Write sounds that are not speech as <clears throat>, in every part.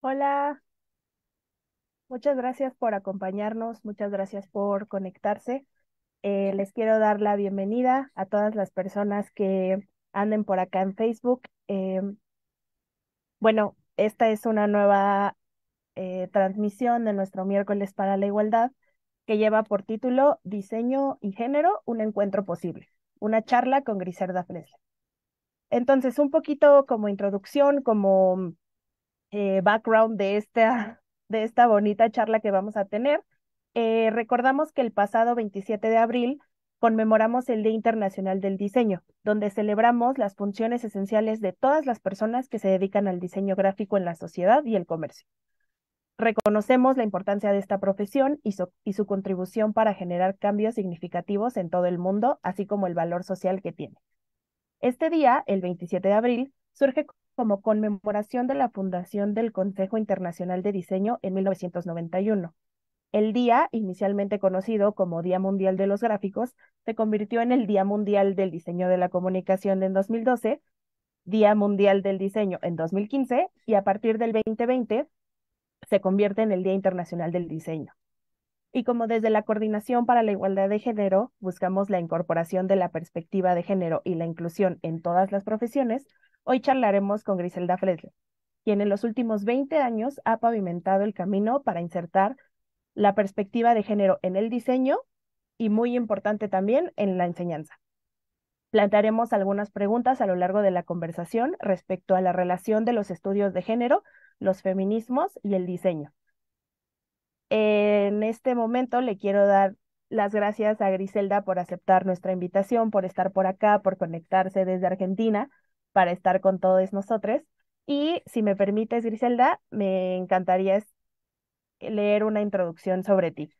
Hola, muchas gracias por acompañarnos, muchas gracias por conectarse. Eh, les quiero dar la bienvenida a todas las personas que anden por acá en Facebook. Eh, bueno, esta es una nueva eh, transmisión de nuestro miércoles para la igualdad que lleva por título Diseño y Género, un encuentro posible, una charla con Griselda Fresle. Entonces, un poquito como introducción, como eh, background de esta, <laughs> de esta bonita charla que vamos a tener. Eh, recordamos que el pasado 27 de abril conmemoramos el Día Internacional del Diseño, donde celebramos las funciones esenciales de todas las personas que se dedican al diseño gráfico en la sociedad y el comercio. Reconocemos la importancia de esta profesión y su, y su contribución para generar cambios significativos en todo el mundo, así como el valor social que tiene. Este día, el 27 de abril, surge como conmemoración de la fundación del Consejo Internacional de Diseño en 1991. El día, inicialmente conocido como Día Mundial de los Gráficos, se convirtió en el Día Mundial del Diseño de la Comunicación en 2012, Día Mundial del Diseño en 2015 y a partir del 2020 se convierte en el Día Internacional del Diseño. Y como desde la Coordinación para la Igualdad de Género buscamos la incorporación de la perspectiva de género y la inclusión en todas las profesiones, Hoy charlaremos con Griselda Fresle, quien en los últimos 20 años ha pavimentado el camino para insertar la perspectiva de género en el diseño y muy importante también en la enseñanza. Plantaremos algunas preguntas a lo largo de la conversación respecto a la relación de los estudios de género, los feminismos y el diseño. En este momento le quiero dar las gracias a Griselda por aceptar nuestra invitación, por estar por acá, por conectarse desde Argentina para estar con todos nosotros. Y si me permites, Griselda, me encantaría eh, leer una introducción sobre ti.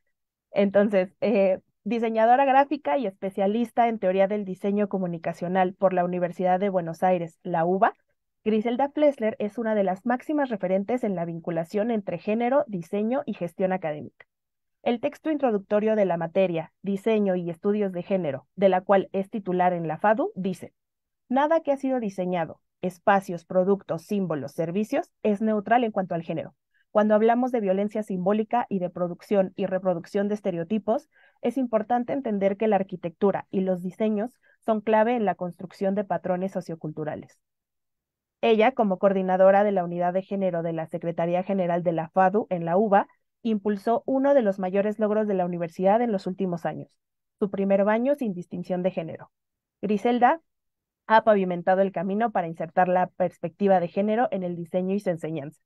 Entonces, eh, diseñadora gráfica y especialista en teoría del diseño comunicacional por la Universidad de Buenos Aires, la UBA, Griselda Flesler es una de las máximas referentes en la vinculación entre género, diseño y gestión académica. El texto introductorio de la materia, Diseño y Estudios de Género, de la cual es titular en la FADU, dice, Nada que ha sido diseñado, espacios, productos, símbolos, servicios, es neutral en cuanto al género. Cuando hablamos de violencia simbólica y de producción y reproducción de estereotipos, es importante entender que la arquitectura y los diseños son clave en la construcción de patrones socioculturales. Ella, como coordinadora de la Unidad de Género de la Secretaría General de la FADU en la UBA, impulsó uno de los mayores logros de la universidad en los últimos años, su primer baño sin distinción de género. Griselda ha pavimentado el camino para insertar la perspectiva de género en el diseño y su enseñanza.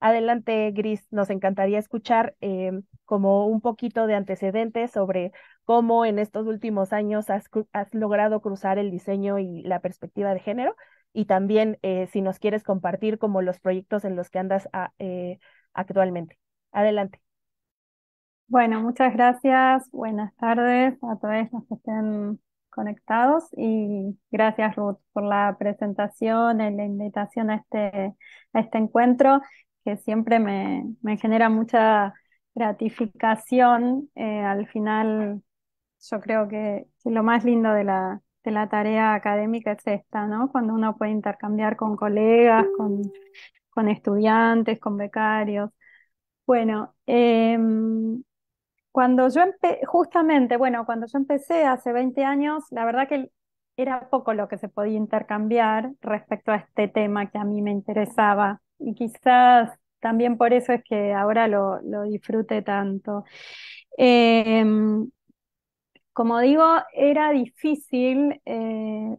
Adelante, Gris, nos encantaría escuchar em, como un poquito de antecedentes sobre cómo en estos últimos años has, logrado cruzar el diseño y la perspectiva de género y también eh, si nos quieres compartir como los proyectos en los que andas eh, actualmente. Adelante. Bueno, muchas gracias. Buenas tardes a todas las que estén conectados y gracias Ruth por la presentación y la invitación a este, a este encuentro que siempre me, genera mucha gratificación. Eh, al final yo creo que lo más lindo de la, de la tarea académica es esta, ¿no? Cuando uno puede intercambiar con colegas, con, con estudiantes, con becarios. Bueno, em, cuando yo empecé, justamente, bueno, cuando yo empecé hace 20 años, la verdad que era poco lo que se podía intercambiar respecto a este tema que a mí me interesaba. Y quizás también por eso es que ahora lo, lo disfrute tanto. Em, como digo, era difícil eh,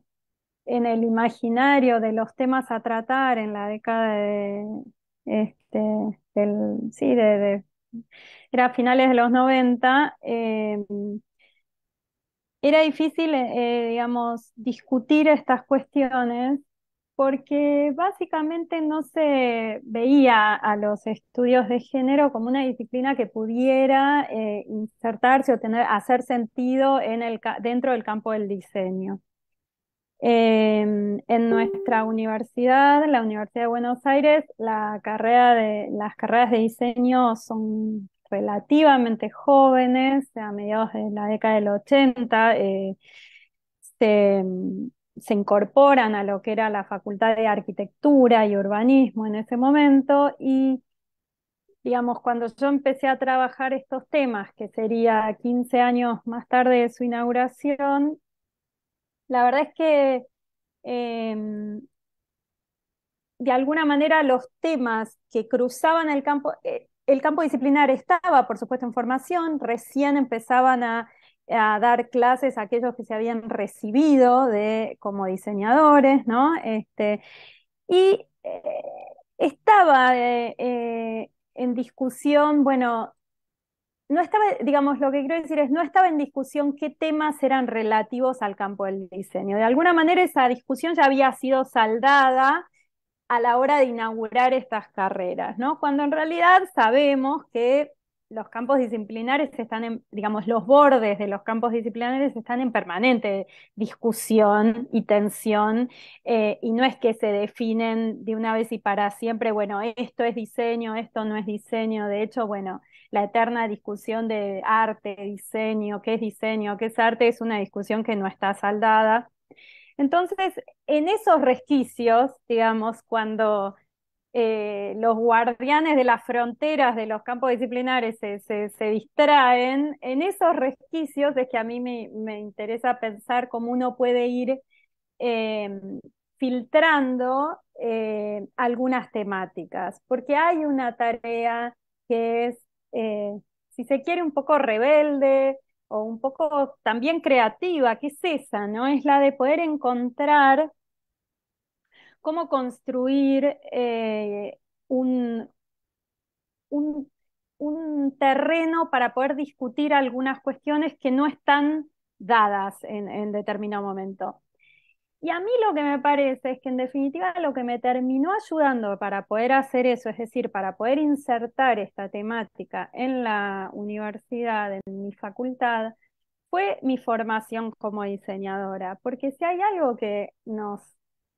en el imaginario de los temas a tratar en la década de, este, del, sí, de era a finales de los 90, em, era difícil, eh, eh, digamos, discutir estas cuestiones porque básicamente no se veía a los estudios de género como una disciplina que pudiera eh, insertarse o tener, hacer sentido en el, dentro del campo del diseño. Em, en nuestra universidad, la Universidad de Buenos Aires, la carrera de, las carreras de diseño son relativamente jóvenes, a mediados de la década del 80, eh, se, incorporan a lo que era la Facultad de Arquitectura y Urbanismo en ese momento y, digamos, cuando yo empecé a trabajar estos temas, que sería 15 años más tarde de su inauguración, la verdad es que... Em, de alguna manera los temas que cruzaban el campo, eh, el campo disciplinar estaba, por supuesto, en formación, recién empezaban a, dar clases a aquellos que se habían recibido de, como diseñadores, ¿no? Este, y eh, estaba eh, eh, en discusión, bueno, no estaba, digamos, lo que quiero decir es, no estaba en discusión qué temas eran relativos al campo del diseño. De alguna manera esa discusión ya había sido saldada a la hora de inaugurar estas carreras, ¿no? Cuando en realidad sabemos que los campos disciplinares están en, digamos, los bordes de los campos disciplinares están en permanente discusión y tensión, eh, y no es que se definen de una vez y para siempre, bueno, esto es diseño, esto no es diseño, de hecho, bueno, la eterna discusión de arte, diseño, qué es diseño, qué es arte, es una discusión que no está saldada. Entonces, en esos resquicios, digamos, cuando eh, los guardianes de las fronteras de los campos disciplinares se, distraen, en esos resquicios es que a mí me, interesa pensar cómo uno puede ir em, filtrando eh, algunas temáticas, porque hay una tarea que es, eh, si se quiere, un poco rebelde, o un poco también creativa, que es esa, ¿no? Es la de poder encontrar cómo construir eh, un, terreno para poder discutir algunas cuestiones que no están dadas en determinado momento. Y a mí lo que me parece es que en definitiva lo que me terminó ayudando para poder hacer eso, es decir, para poder insertar esta temática en la universidad, en mi facultad, fue mi formación como diseñadora. Porque si hay algo que nos,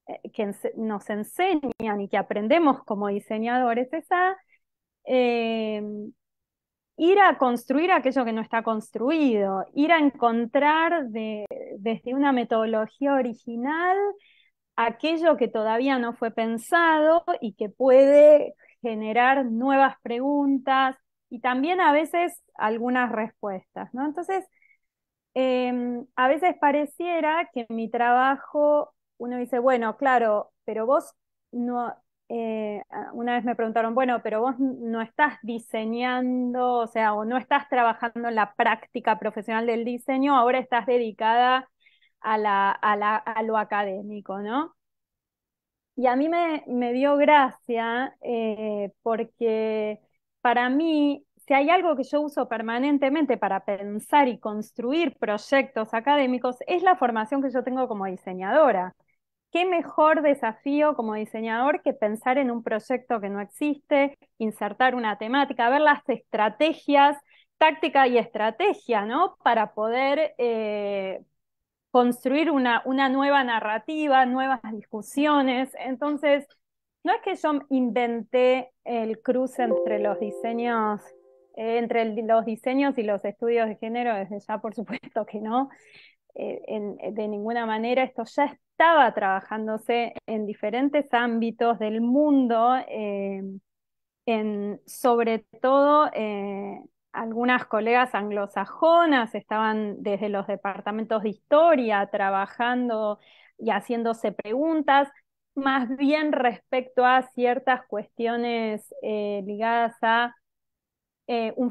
eh, que nos enseñan y que aprendemos como diseñadores es a eh, ir a construir aquello que no está construido, ir a encontrar desde una metodología original aquello que todavía no fue pensado y que puede generar nuevas preguntas y también a veces algunas respuestas, ¿no? Entonces, em, a veces pareciera que en mi trabajo uno dice, bueno, claro, pero vos no, eh, ah, una vez me preguntaron, bueno, pero vos no estás diseñando, o sea, o no estás trabajando en la práctica profesional del diseño, ahora estás dedicada a, lo académico, ¿no? Y a mí me, dio gracia eh, porque para mí, si hay algo que yo uso permanentemente para pensar y construir proyectos académicos, es la formación que yo tengo como diseñadora qué mejor desafío como diseñador que pensar en un proyecto que no existe, insertar una temática, ver las estrategias, táctica y estrategia, ¿no? Para poder eh, construir una, una nueva narrativa, nuevas discusiones. Entonces, no es que yo inventé el cruce entre los diseños, eh, entre los diseños y los estudios de género, desde ya por supuesto que no, eh, en, eh, de ninguna manera, esto ya estaba trabajándose en diferentes ámbitos del mundo, eh, en, sobre todo algunas colegas anglosajonas estaban desde los departamentos de historia trabajando y haciéndose preguntas, más bien respecto a ciertas cuestiones ligadas a eh, un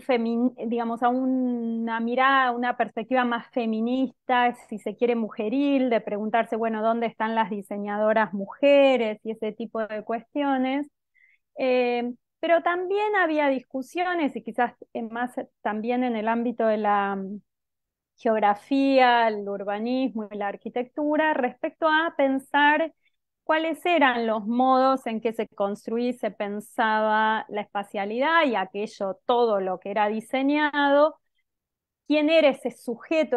digamos, a una mirada, una perspectiva más feminista, si se quiere mujeril, de preguntarse, bueno, ¿dónde están las diseñadoras mujeres y ese tipo de cuestiones? Eh, pero también había discusiones y quizás eh, más también en el ámbito de la mm, geografía, el urbanismo y la arquitectura respecto a pensar cuáles eran los modos en que se construía se pensaba la espacialidad y aquello, todo lo que era diseñado, quién era ese sujeto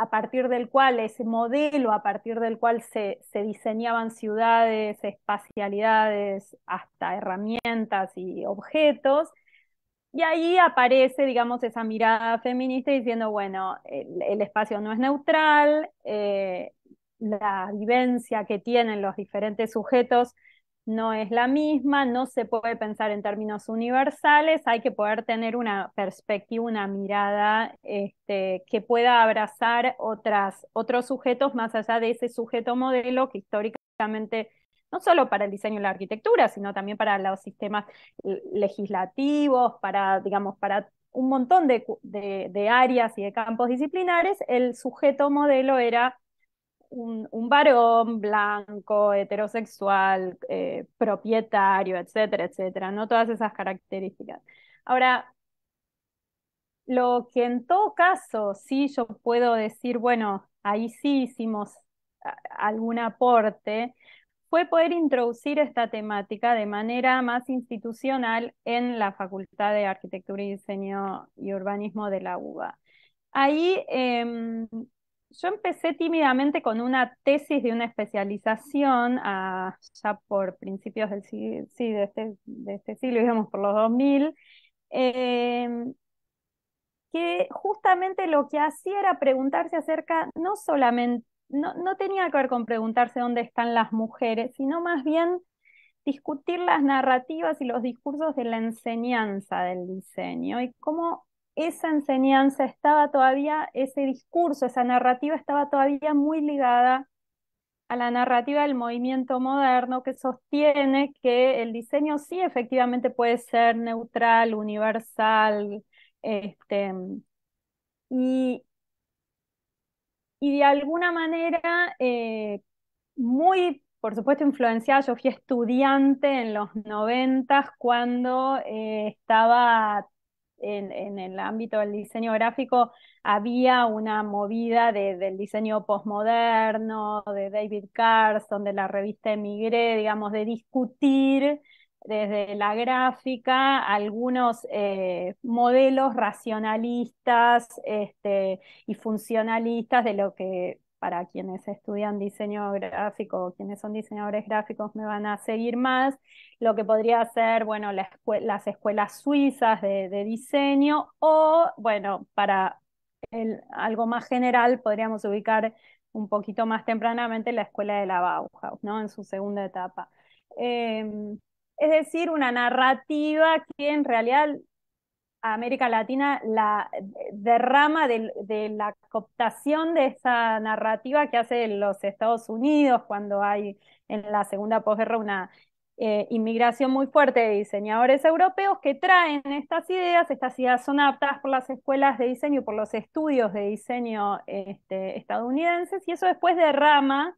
a partir del cual, ese modelo a partir del cual se, diseñaban ciudades, espacialidades, hasta herramientas y objetos. Y ahí aparece, digamos, esa mirada feminista diciendo, bueno, el, espacio no es neutral, eh, la vivencia que tienen los diferentes sujetos no es la misma, no se puede pensar en términos universales, hay que poder tener una perspectiva, una mirada este, que pueda abrazar otras, otros sujetos más allá de ese sujeto modelo que históricamente no solo para el diseño y la arquitectura, sino también para los sistemas legislativos, para, digamos, para un montón de áreas y de campos disciplinares, el sujeto modelo era un, varón blanco, heterosexual, eh, propietario, etcétera, etcétera, ¿no? Todas esas características. Ahora, lo que en todo caso sí yo puedo decir, bueno, ahí sí hicimos algún aporte, fue poder introducir esta temática de manera más institucional en la Facultad de Arquitectura y Diseño y Urbanismo de la UBA. Ahí em, yo empecé tímidamente con una tesis de una especialización ah, ya por principios del de, este, de este siglo, digamos por los 2000, em, que justamente lo que hacía era preguntarse acerca, no solamente, no, no tenía que ver con preguntarse dónde están las mujeres, sino más bien discutir las narrativas y los discursos de la enseñanza del diseño y cómo esa enseñanza estaba todavía, ese discurso, esa narrativa estaba todavía muy ligada a la narrativa del movimiento moderno que sostiene que el diseño sí efectivamente puede ser neutral, universal, este, y, y de alguna manera eh, muy, por supuesto, influenciada, yo fui estudiante en los noventas cuando eh, estaba en, el ámbito del diseño gráfico había una movida del diseño postmoderno, de David Carson, de la revista Emigré, digamos, de discutir desde la gráfica algunos eh, modelos racionalistas este, y funcionalistas de lo que para quienes estudian diseño gráfico o quienes son diseñadores gráficos me van a seguir más, lo que podría ser, bueno, las escuelas suizas de, diseño o, bueno, para algo más general podríamos ubicar un poquito más tempranamente la escuela de la Bauhaus, ¿no? En su segunda etapa. Em, es decir, una narrativa que en realidad América Latina la derrama de, la cooptación de esa narrativa que hace los Estados Unidos cuando hay en la segunda posguerra una eh, inmigración muy fuerte de diseñadores europeos que traen estas ideas, estas ideas son aptas por las escuelas de diseño, y por los estudios de diseño este, estadounidenses y eso después derrama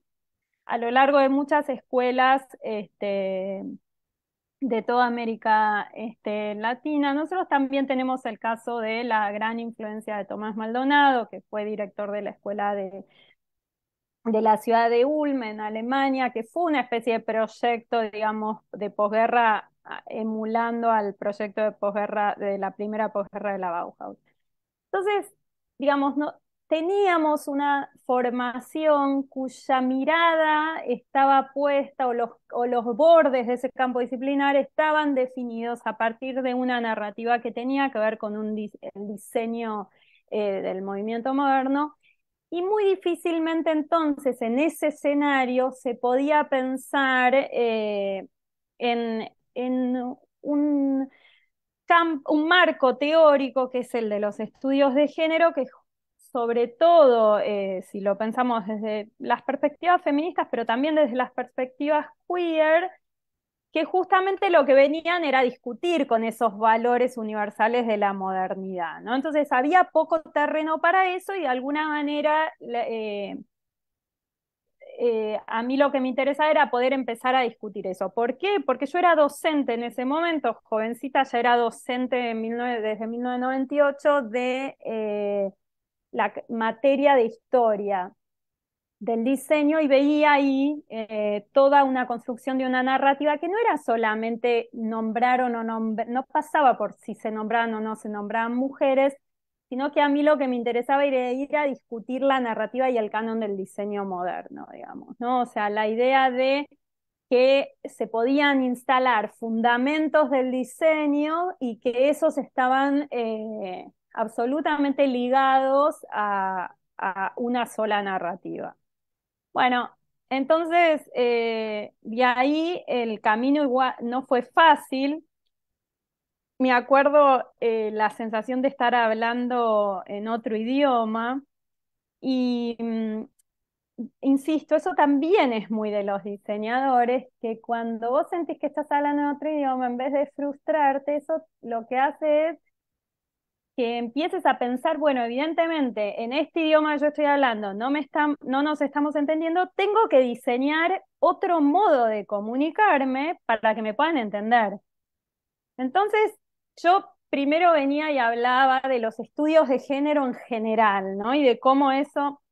a lo largo de muchas escuelas este, de toda América este, Latina. Nosotros también tenemos el caso de la gran influencia de Tomás Maldonado, que fue director de la Escuela de, de la ciudad de Ulm, en Alemania, que fue una especie de proyecto, digamos, de posguerra, emulando al proyecto de posguerra de la primera posguerra de la Bauhaus. Entonces, digamos, no, teníamos una formación cuya mirada estaba puesta o los, los bordes de ese campo disciplinar estaban definidos a partir de una narrativa que tenía que ver con un, el diseño eh, del movimiento moderno. Y muy difícilmente entonces en ese escenario se podía pensar eh, en, un, un marco teórico que es el de los estudios de género, que sobre todo eh, si lo pensamos desde las perspectivas feministas, pero también desde las perspectivas queer, que justamente lo que venían era discutir con esos valores universales de la modernidad, ¿no? Entonces había poco terreno para eso y de alguna manera eh, eh, a mí lo que me interesaba era poder empezar a discutir eso. ¿Por qué? Porque yo era docente en ese momento, jovencita, ya era docente desde 1998 de la materia de historia del diseño y veía ahí eh, toda una construcción de una narrativa que no era solamente nombrar o no nombrar, no pasaba por si se nombraban o no se nombraban mujeres, sino que a mí lo que me interesaba era ir a discutir la narrativa y el canon del diseño moderno, digamos, ¿no? O sea, la idea de que se podían instalar fundamentos del diseño y que esos estaban... Eh, absolutamente ligados a, una sola narrativa. Bueno, entonces, eh, de ahí el camino igual no fue fácil. Me acuerdo eh, la sensación de estar hablando en otro idioma y, mm, insisto, eso también es muy de los diseñadores, que cuando vos sentís que estás hablando en otro idioma, en vez de frustrarte, eso lo que hace es que empieces a pensar, bueno, evidentemente en este idioma yo estoy hablando no, me no nos estamos entendiendo, tengo que diseñar otro modo de comunicarme para que me puedan entender. Entonces, yo primero venía y hablaba de los estudios de género en general, ¿no? Y de cómo eso,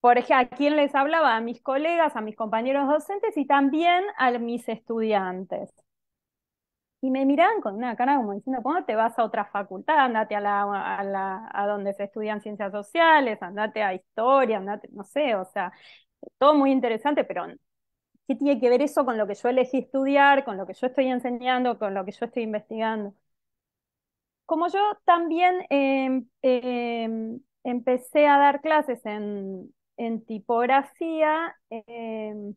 por ejemplo, a quién les hablaba, a mis colegas, a mis compañeros docentes y también a mis estudiantes y me miraban con una cara como diciendo, ¿cómo te vas a otra facultad? Andate a, la, donde se estudian ciencias sociales, andate a historia, andate, no sé, o sea, todo muy interesante, pero ¿qué tiene que ver eso con lo que yo elegí estudiar, con lo que yo estoy enseñando, con lo que yo estoy investigando? Como yo también em, em, empecé a dar clases en, en tipografía, em,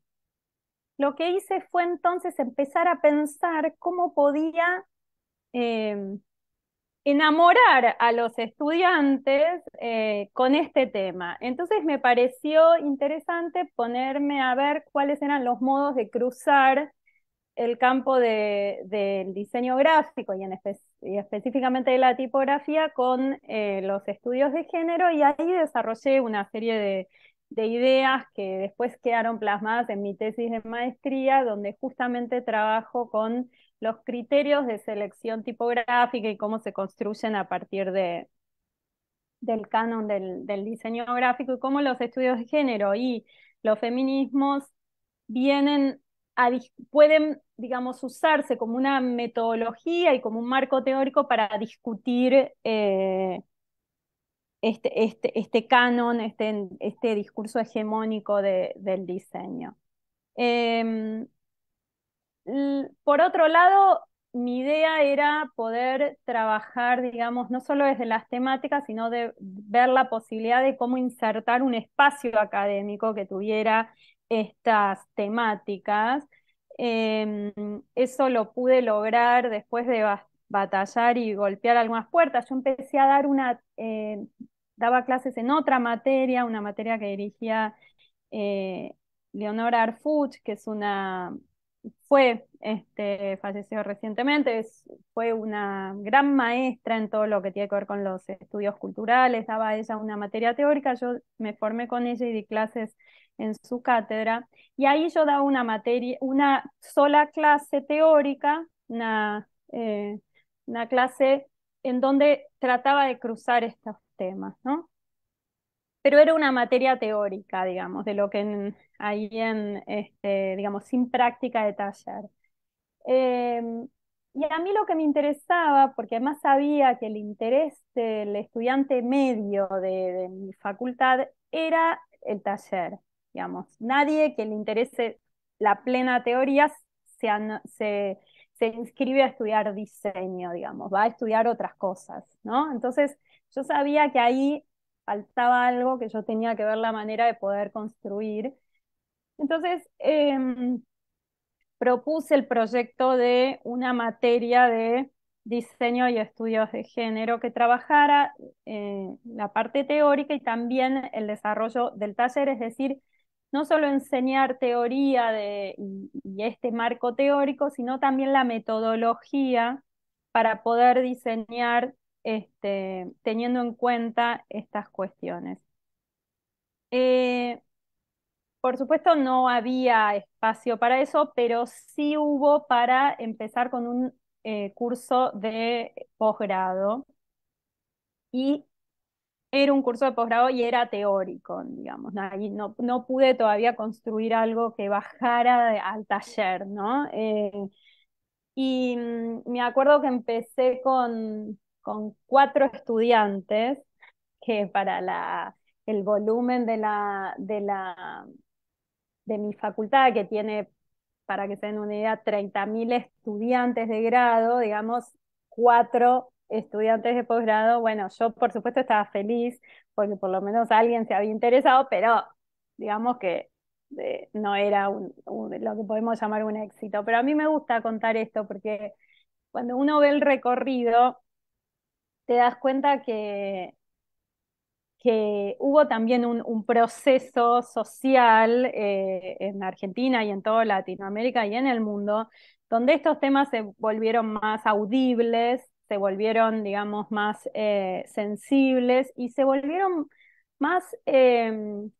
lo que hice fue entonces empezar a pensar cómo podía em, enamorar a los estudiantes eh, con este tema. Entonces me pareció interesante ponerme a ver cuáles eran los modos de cruzar el campo del diseño gráfico y, en y, específicamente de la tipografía con eh, los estudios de género y ahí desarrollé una serie de de ideas que después quedaron plasmadas en mi tesis de maestría, donde justamente trabajo con los criterios de selección tipográfica y cómo se construyen a partir de, del canon del, diseño gráfico y cómo los estudios de género y los feminismos vienen pueden, digamos, usarse como una metodología y como un marco teórico para discutir eh, este, este, este, canon, este, este discurso hegemónico del diseño. Em, por otro lado, mi idea era poder trabajar, digamos, no solo desde las temáticas, sino de ver la posibilidad de cómo insertar un espacio académico que tuviera estas temáticas. Em, eso lo pude lograr después de bastante batallar y golpear algunas puertas. Yo empecé a dar una, eh, daba clases en otra materia, una materia que dirigía eh, Leonora Arfuch, que es una, fue, este, falleció recientemente, es, fue una gran maestra en todo lo que tiene que ver con los estudios culturales, daba ella una materia teórica, yo me formé con ella y di clases en su cátedra, y ahí yo daba una materia, una sola clase teórica, una eh, una clase en donde trataba de cruzar estos temas, ¿no? Pero era una materia teórica, digamos, de lo que hay ahí en, este, digamos, sin práctica de taller. Em, y a mí lo que me interesaba, porque además sabía que el interés del estudiante medio de, mi facultad era el taller, digamos. Nadie que le interese la plena teoría se, se inscribe a estudiar diseño, digamos, va a estudiar otras cosas, ¿no? Entonces, yo sabía que ahí faltaba algo que yo tenía que ver la manera de poder construir. Entonces, em, propuse el proyecto de una materia de diseño y estudios de género que trabajara eh, la parte teórica y también el desarrollo del taller, es decir, no solo enseñar teoría de, y, este marco teórico, sino también la metodología para poder diseñar este, teniendo en cuenta estas cuestiones. Eh, por supuesto, no había espacio para eso, pero sí hubo para empezar con un eh, curso de posgrado. Y era un curso de posgrado y era teórico, digamos. No, no, pude todavía construir algo que bajara al taller, ¿no? Eh, y mm, me acuerdo que empecé con, cuatro estudiantes, que para la, el volumen de, la, de, la, de mi facultad, que tiene, para que se den una idea, 30.000 estudiantes de grado, digamos, cuatro estudiantes de posgrado, bueno, yo por supuesto estaba feliz porque por lo menos alguien se había interesado, pero digamos que eh, no era lo que podemos llamar un éxito. Pero a mí me gusta contar esto porque cuando uno ve el recorrido, te das cuenta que, que hubo también un, proceso social eh, en Argentina y en toda Latinoamérica y en el mundo, donde estos temas se volvieron más audibles se volvieron, digamos, más eh, sensibles y se volvieron más, em,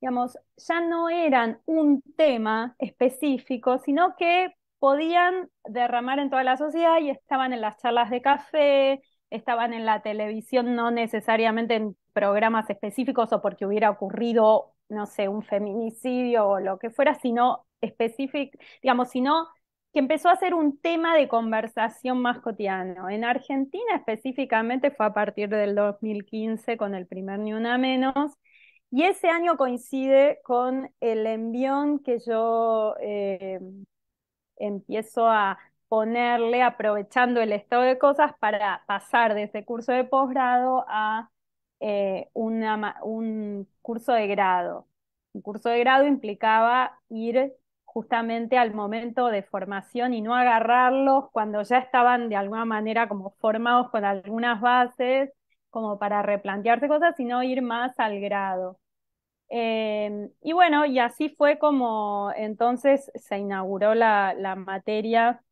digamos, ya no eran un tema específico, sino que podían derramar en toda la sociedad y estaban en las charlas de café, estaban en la televisión, no necesariamente en programas específicos o porque hubiera ocurrido, no sé, un feminicidio o lo que fuera, sino específico, digamos, sino que empezó a ser un tema de conversación más cotidiano. En Argentina específicamente fue a partir del 2015 con el primer Ni Una Menos, y ese año coincide con el envión que yo eh, empiezo a ponerle, aprovechando el estado de cosas, para pasar de ese curso de posgrado a eh, un curso de grado. Un curso de grado implicaba ir justamente al momento de formación y no agarrarlos cuando ya estaban de alguna manera como formados con algunas bases, como para replantearse cosas, sino ir más al grado. Em, y bueno, y así fue como entonces se inauguró la, la materia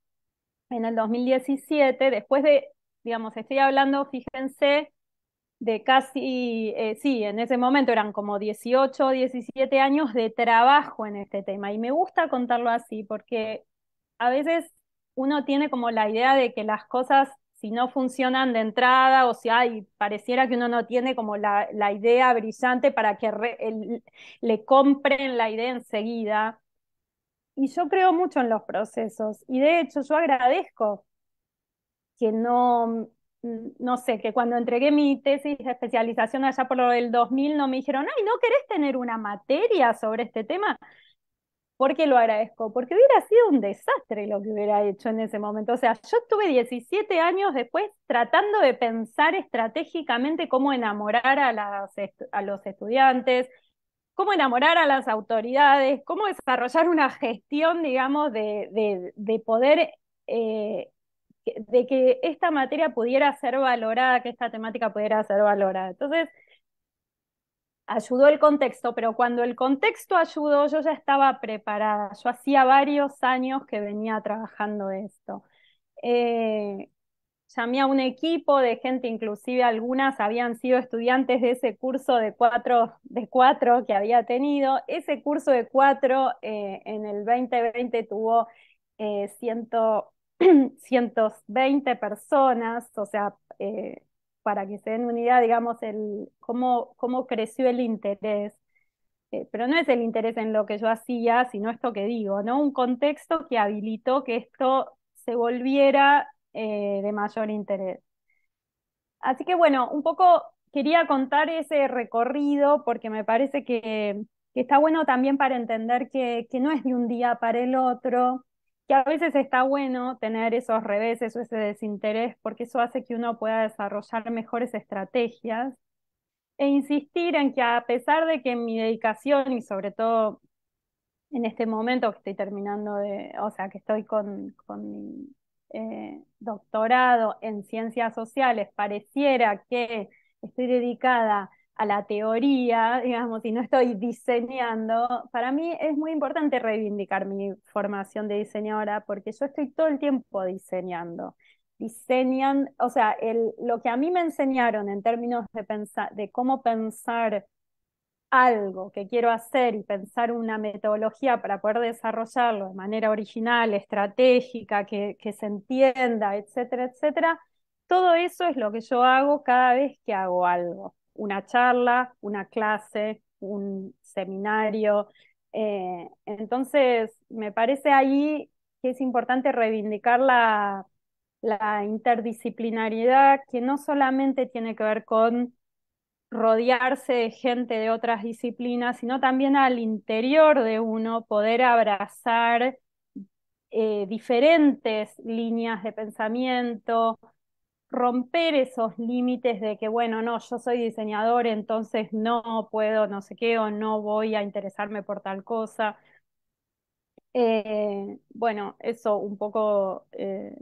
en el 2017, después de, digamos, estoy hablando, fíjense, de casi, eh, sí, en ese momento eran como 18 17 años de trabajo en este tema. Y me gusta contarlo así porque a veces uno tiene como la idea de que las cosas, si no funcionan de entrada, o si hay, pareciera que uno no tiene como la, idea brillante para que le compren la idea enseguida. Y yo creo mucho en los procesos. Y de hecho, yo agradezco que no Mm, no sé, que cuando entregué mi tesis de especialización allá por el 2000 no me dijeron, ay, ¿no querés tener una materia sobre este tema? porque lo agradezco? Porque hubiera sido un desastre lo que hubiera hecho en ese momento. O sea, yo estuve 17 años después tratando de pensar estratégicamente cómo enamorar a, las, a los estudiantes, cómo enamorar a las autoridades, cómo desarrollar una gestión, digamos, de, de poder eh, de que esta materia pudiera ser valorada, que esta temática pudiera ser valorada. Entonces, ayudó el contexto, pero cuando el contexto ayudó, yo ya estaba preparada. Yo hacía varios años que venía trabajando esto. Eh, llamé a un equipo de gente, inclusive algunas habían sido estudiantes de ese curso de cuatro, de cuatro que había tenido. Ese curso de cuatro eh, en el 2020 tuvo eh, ciento 120 <clears throat> personas, o sea, eh, para que se den una idea, digamos, el, cómo, creció el interés. Eh, pero no es el interés en lo que yo hacía, sino esto que digo, ¿no? Un contexto que habilitó que esto se volviera eh, de mayor interés. Así que bueno, un poco quería contar ese recorrido porque me parece que, está bueno también para entender que, que no es de un día para el otro, que a veces está bueno tener esos reveses o ese desinterés, porque eso hace que uno pueda desarrollar mejores estrategias e insistir en que a pesar de que mi dedicación y sobre todo en este momento que estoy terminando de, o sea, que estoy con, mi eh, doctorado en ciencias sociales, pareciera que estoy dedicada a la teoría, digamos, y no estoy diseñando, para mí es muy importante reivindicar mi formación de diseñadora porque yo estoy todo el tiempo diseñando. Diseñan, o sea, lo que a mí me enseñaron en términos de, cómo pensar algo que quiero hacer y pensar una metodología para poder desarrollarlo de manera original, estratégica, que, que se entienda, etcétera, etcétera, todo eso es lo que yo hago cada vez que hago algo una charla, una clase, un seminario. Eh, entonces, me parece ahí que es importante reivindicar la, la interdisciplinariedad que no solamente tiene que ver con rodearse de gente de otras disciplinas, sino también al interior de uno poder abrazar eh, diferentes líneas de pensamiento, romper esos límites de que, bueno, no, yo soy diseñador, entonces no puedo, no sé qué, o no voy a interesarme por tal cosa. Eh, bueno, eso un poco, eh,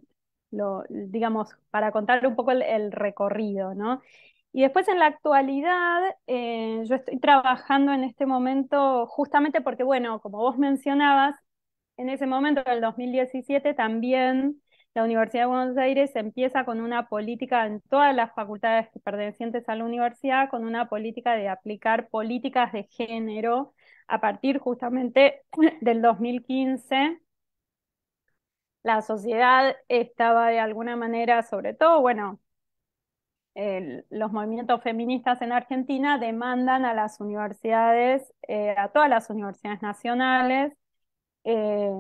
lo, digamos, para contar un poco el, recorrido, ¿no? Y después en la actualidad, eh, yo estoy trabajando en este momento justamente porque, bueno, como vos mencionabas, en ese momento, en el 2017, también la Universidad de Buenos Aires empieza con una política en todas las facultades pertenecientes a la universidad, con una política de aplicar políticas de género a partir justamente <clears throat> del 2015 la sociedad estaba de alguna manera, sobre todo, bueno, los movimientos feministas en Argentina demandan a las universidades, eh, a todas las universidades nacionales, eh,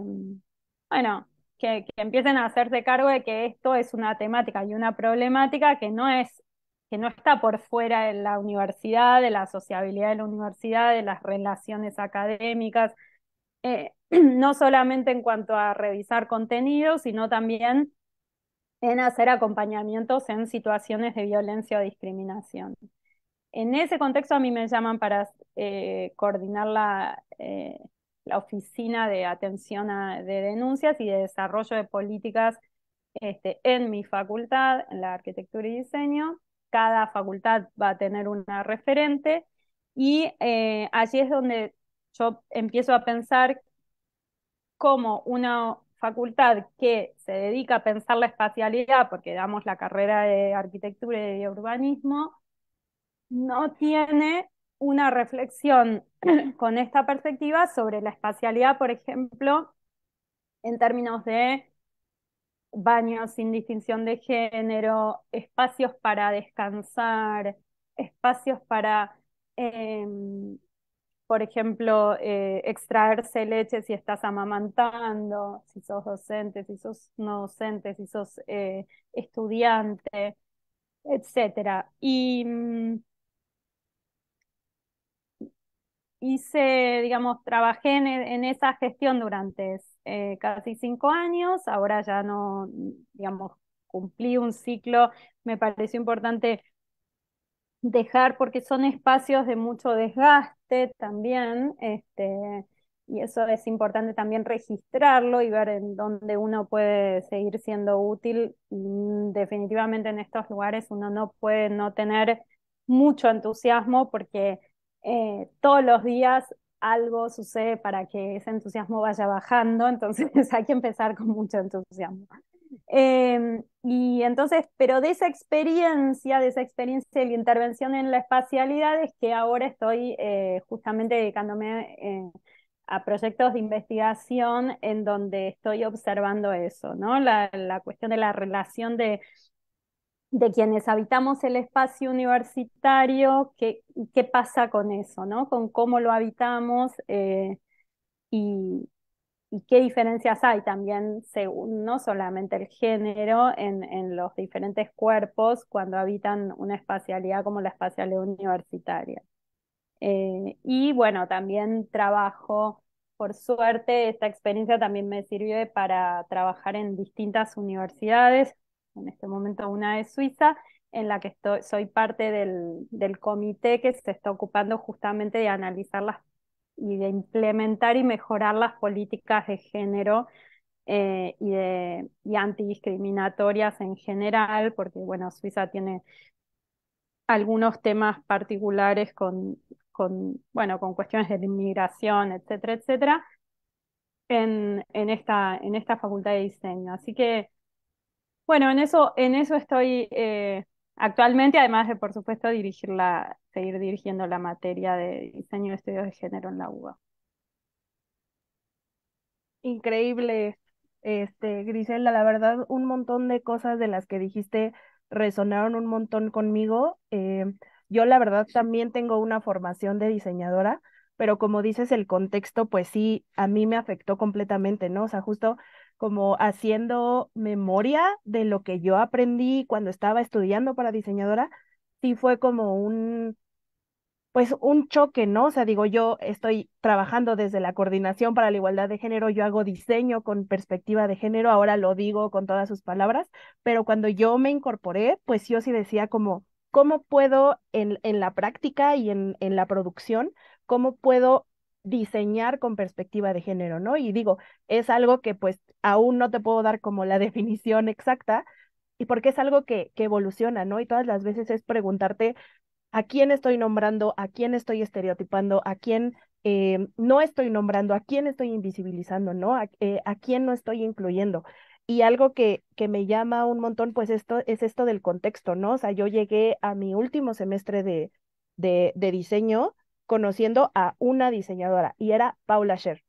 bueno, que, empiecen a hacerse cargo de que esto es una temática y una problemática que no es que no está por fuera de la universidad, de la sociabilidad de la universidad, de las relaciones académicas, eh, <clears throat> no solamente en cuanto a revisar contenidos, sino también en hacer acompañamientos en situaciones de violencia o discriminación. En ese contexto a mí me llaman para eh, coordinar la, eh, la Oficina de Atención a, de Denuncias y de Desarrollo de Políticas este, en mi facultad, en la Arquitectura y Diseño. Cada facultad va a tener una referente y eh, allí es donde yo empiezo a pensar cómo una facultad que se dedica a pensar la espacialidad, porque damos la carrera de arquitectura y urbanismo, no tiene una reflexión <clears throat> con esta perspectiva sobre la espacialidad, por ejemplo, en términos de baños sin distinción de género, espacios para descansar, espacios para, em, por ejemplo, eh, extraerse leche si estás amamantando, si sos docente, si sos no docente, si sos eh, estudiante, etc. Y mm, hice, digamos, trabajé en, esa gestión durante eh, casi cinco años, ahora ya no, digamos, cumplí un ciclo, me pareció importante dejar porque son espacios de mucho desgaste también, este, y eso es importante también registrarlo y ver en dónde uno puede seguir siendo útil. Mm, definitivamente en estos lugares uno no puede no tener mucho entusiasmo porque eh, todos los días algo sucede para que ese entusiasmo vaya bajando, <laughs> entonces hay que empezar con mucho entusiasmo. Em, y entonces, pero de esa experiencia, de esa experiencia de la intervención en la espacialidad es que ahora estoy eh, justamente dedicándome eh, a proyectos de investigación en donde estoy observando eso, ¿no? la cuestión de la relación de de quienes habitamos el espacio universitario, qué, pasa con eso, ¿no? Con cómo lo habitamos eh, y, qué diferencias hay también según no solamente el género en, los diferentes cuerpos cuando habitan una espacialidad como la espacialidad universitaria. Eh, y bueno, también trabajo, por suerte, esta experiencia también me sirvió para trabajar en distintas universidades, en este momento una de Suiza, en la que estoy, soy parte del, del comité que se está ocupando justamente de analizar las y de implementar y mejorar las políticas de género eh, y, y antidiscriminatorias en general, porque bueno, Suiza tiene algunos temas particulares con, con, bueno, con cuestiones de inmigración, etcétera, etcétera, en, en, esta, en esta facultad de diseño. Así que bueno, en eso, en eso estoy eh, actualmente, además de, por supuesto, dirigir seguir dirigiendo la materia de diseño de estudios de género en la UBA. Increíble, este, Griselda, la verdad, un montón de cosas de las que dijiste resonaron un montón conmigo. Eh, yo, la verdad, también tengo una formación de diseñadora, pero como dices, el contexto, pues sí, a mí me afectó completamente, ¿no? O sea, justo como haciendo memoria de lo que yo aprendí cuando estaba estudiando para diseñadora, sí fue como un, pues un choque, ¿no? O sea, digo, yo estoy trabajando desde la coordinación para la igualdad de género, yo hago diseño con perspectiva de género, ahora lo digo con todas sus palabras, pero cuando yo me incorporé, pues yo sí decía como, ¿cómo puedo en, la práctica y en, en la producción, cómo puedo diseñar con perspectiva de género, ¿no? Y digo, es algo que pues aún no te puedo dar como la <laughs> definición exacta, y porque es algo que, que evoluciona, ¿no? Y todas las veces es preguntarte a quién estoy nombrando, a quién estoy estereotipando, a quién eh, no estoy nombrando, a quién estoy invisibilizando, ¿no? Eh, a, quién no estoy incluyendo. Y algo que, que me llama un montón, pues esto es esto del contexto, ¿no? O sea, yo llegué a mi último semestre de, de diseño conociendo a una diseñadora y era Paula Sher.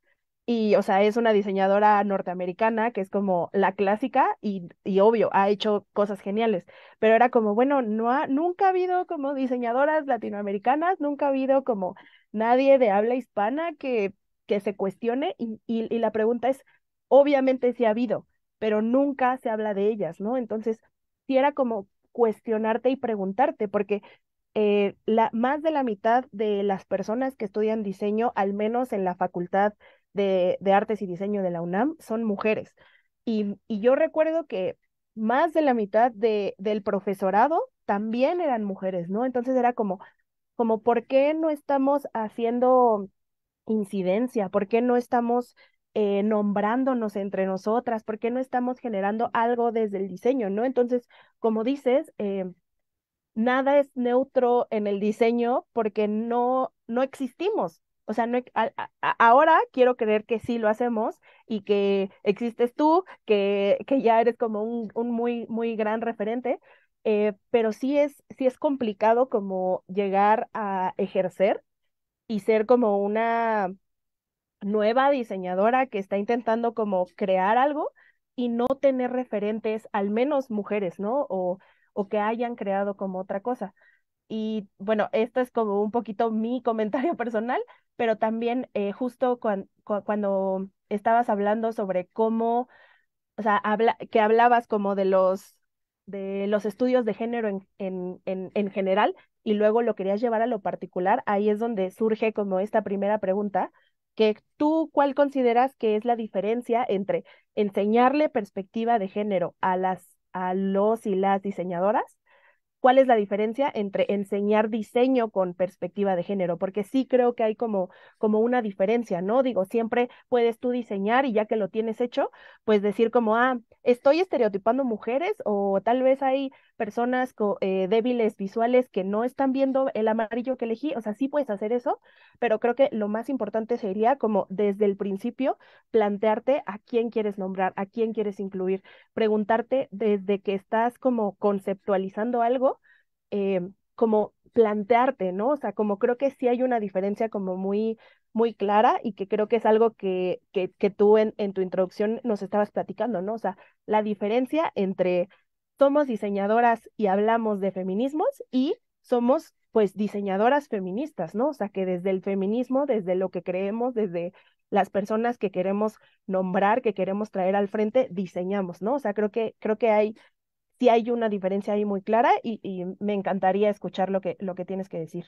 Y, o sea, es una diseñadora norteamericana que es como la clásica y, obvio, ha hecho cosas geniales, pero era como, bueno, no ha, nunca ha habido como diseñadoras latinoamericanas, nunca ha habido como nadie de habla hispana que, que se cuestione y, y, la pregunta es, obviamente sí ha habido, pero nunca se habla de ellas, ¿no? Entonces, si era como cuestionarte y preguntarte, porque eh, la, más de la mitad de las personas que estudian diseño, al menos en la Facultad de, Artes y Diseño de la UNAM, son mujeres. Y, yo recuerdo que más de la mitad del profesorado también eran mujeres, ¿no? Entonces era como, como, ¿por qué no estamos haciendo incidencia? ¿Por qué no estamos eh, nombrándonos entre nosotras? ¿Por qué no estamos generando algo desde el diseño, ¿no? Entonces, como dices, eh, nada es neutro en el diseño porque no, no existimos. O sea, no, ahora quiero creer que sí lo hacemos y que existes tú, que, que ya eres como un, muy, muy gran referente, eh, pero sí es, sí es complicado como llegar a ejercer y ser como una nueva diseñadora que está intentando como crear algo y no tener referentes, al menos mujeres, ¿no? O o que hayan creado como otra cosa. Y bueno, esto es como un poquito mi <laughs> comentario personal, pero también eh, justo cuando estabas hablando sobre cómo, o sea, que hablabas como de los, de los estudios de género en, en, en, en general y luego lo querías llevar a lo particular, ahí es donde surge como esta primera pregunta, que tú cuál consideras que es la diferencia entre enseñarle perspectiva de género a las a los y las diseñadoras? ¿Cuál es la diferencia entre enseñar diseño con perspectiva de género? Porque sí creo que hay como, como una diferencia, ¿no? Digo, siempre puedes tú diseñar y ya que lo tienes hecho, pues decir como, ah, estoy estereotipando mujeres o tal vez hay personas eh, débiles visuales que no están viendo el amarillo que elegí, o sea, sí puedes hacer eso, pero creo que lo más importante sería como desde el principio plantearte a quién quieres nombrar, a quién quieres incluir, preguntarte desde que estás como conceptualizando algo, eh, como plantearte, ¿no? O sea, como creo que sí hay una diferencia como muy muy clara y que creo que es algo que, que, tú en, en tu introducción nos estabas platicando, ¿no? O sea, la diferencia entre somos diseñadoras y hablamos de feminismos y somos pues diseñadoras feministas, ¿no? O sea, que desde el feminismo, desde lo que creemos, desde las personas que queremos nombrar, que queremos traer al frente, diseñamos, ¿no? O sea, creo que, creo que hay, sí hay una diferencia ahí muy clara y, me encantaría escuchar lo que, lo que tienes que decir.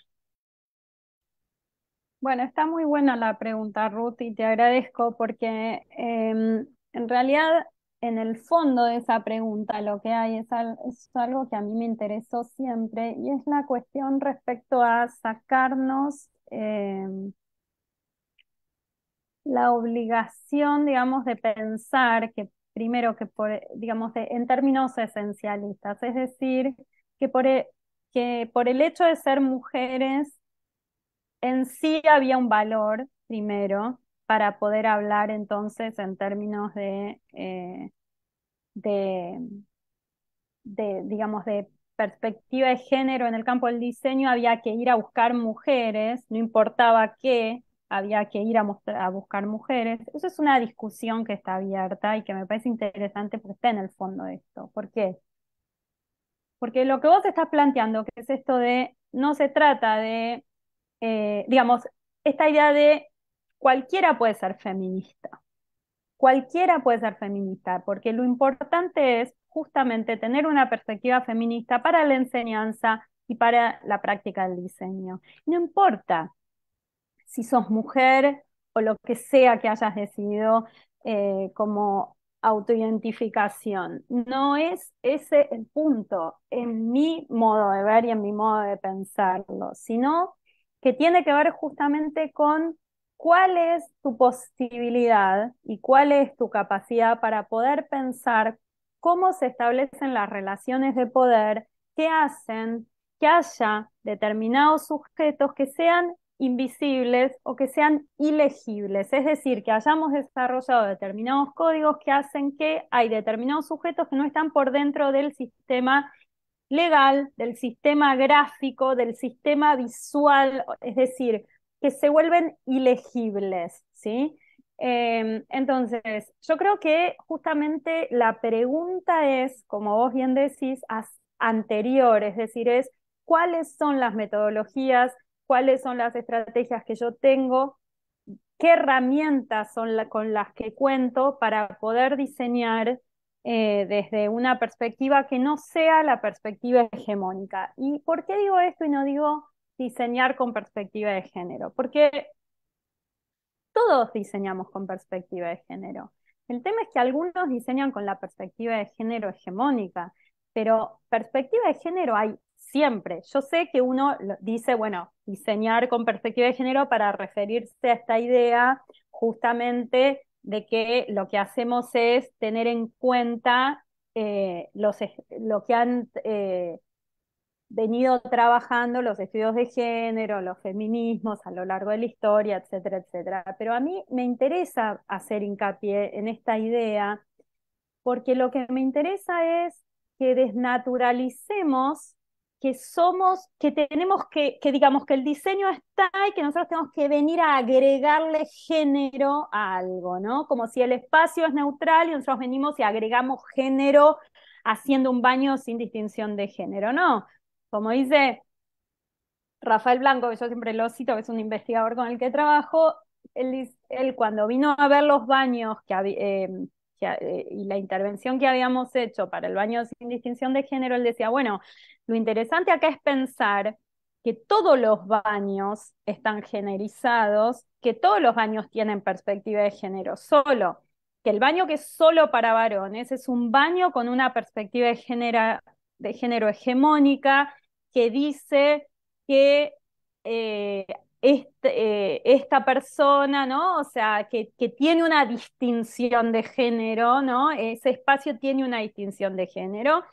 Bueno, está muy buena la pregunta, Ruth, y te agradezco porque em, en realidad en el fondo de esa pregunta lo que hay es, algo que a mí me interesó siempre y es la cuestión respecto a sacarnos em, la obligación, digamos, de pensar que primero que por, digamos, en términos esencialistas, es decir, que por, e, que por el hecho de ser mujeres en sí había un valor primero para poder hablar entonces en términos eh, de, de, digamos, de perspectiva de género en el campo del diseño, había que ir a buscar mujeres, no importaba qué, había que ir a, buscar mujeres. Eso es una discusión que está abierta y que me parece interesante porque está en el fondo de esto. ¿Por qué? Porque lo que vos estás planteando, que es esto de, no se trata de, eh, digamos, esta idea de cualquiera puede ser feminista. Cualquiera puede ser feminista, porque lo importante es justamente tener una perspectiva feminista para la enseñanza y para la práctica del diseño. No importa si sos mujer o lo que sea que hayas decidido eh, como autoidentificación. No es ese el punto en mi modo de ver y en mi modo de pensarlo, sino que tiene que ver justamente con cuál es tu posibilidad y cuál es tu capacidad para poder pensar cómo se establecen las relaciones de poder que hacen que haya determinados sujetos que sean invisibles o que sean ilegibles, es decir, que hayamos desarrollado determinados códigos que hacen que hay determinados sujetos que no están por dentro del sistema legal, del sistema gráfico, del sistema visual, es decir, que se vuelven ilegibles, ¿sí? Em, entonces, yo creo que justamente la pregunta es, como vos bien decís, anterior, es decir, es cuáles son las metodologías, cuáles son las estrategias que yo tengo, qué herramientas son con las que cuento para poder diseñar eh, desde una perspectiva que no sea la perspectiva hegemónica. ¿Y por qué digo esto y no digo diseñar con perspectiva de género, porque todos diseñamos con perspectiva de género. El tema es que algunos diseñan con la perspectiva de género hegemónica, pero perspectiva de género hay siempre. Yo sé que uno dice, bueno, diseñar con perspectiva de género para referirse a esta idea justamente de que lo que hacemos es tener en cuenta eh, los, lo que han eh, venido trabajando los estudios de género, los feminismos a lo largo de la historia, etcétera, etcétera. Pero a mí me interesa hacer hincapié en esta idea porque lo que me interesa es que desnaturalicemos que somos, que tenemos que, que digamos que el diseño está y que nosotros tenemos que venir a agregarle género a algo, ¿no? Como si el espacio es neutral y nosotros venimos y agregamos género haciendo un baño sin distinción de género, no. Como dice Rafael Blanco, que yo siempre lo cito, que es un investigador con el que trabajo, él, cuando vino a ver los baños eh, eh, y la intervención que habíamos hecho para el baño sin distinción de género, él decía, bueno, lo interesante acá es pensar que todos los baños están generizados, que todos los baños tienen perspectiva de género, solo que el baño que es solo para varones es un baño con una perspectiva de género hegemónica que dice que eh, este, eh, esta persona, ¿no? O sea, que, que, tiene una distinción de género, ¿no? Ese espacio tiene una distinción de género,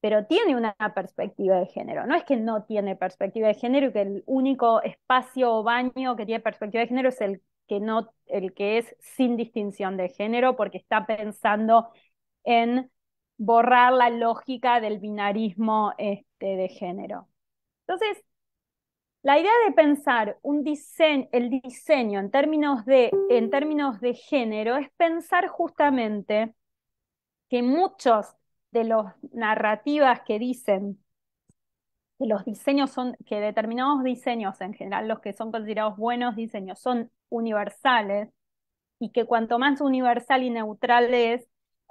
pero tiene una perspectiva de género. No es que no tiene perspectiva de género y que el único espacio o baño que tiene perspectiva de género es el que no, el que es sin distinción de género, porque está pensando en borrar la lógica del binarismo este, de género. Entonces, la idea de pensar un diseño, el diseño en términos, de, en términos de género es pensar justamente que muchos de las narrativas que dicen que los diseños son, que determinados diseños, en general los que son considerados buenos diseños, son universales, y que cuanto más universal y neutral es,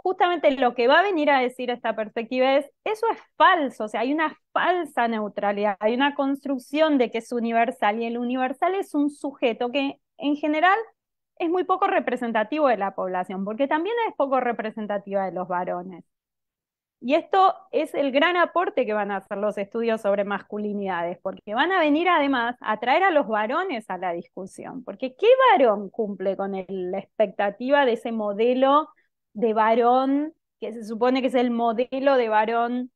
justamente lo que va a venir a decir esta perspectiva es, eso es falso, o sea, hay una falsa neutralidad, hay una construcción de que es universal y el universal es un sujeto que en general es muy poco representativo de la población, porque también es poco representativa de los varones. Y esto es el gran aporte que van a hacer los estudios sobre masculinidades, porque van a venir además a traer a los varones a la discusión, porque ¿qué varón cumple con la expectativa de ese modelo de varón, que se supone que es el modelo de varón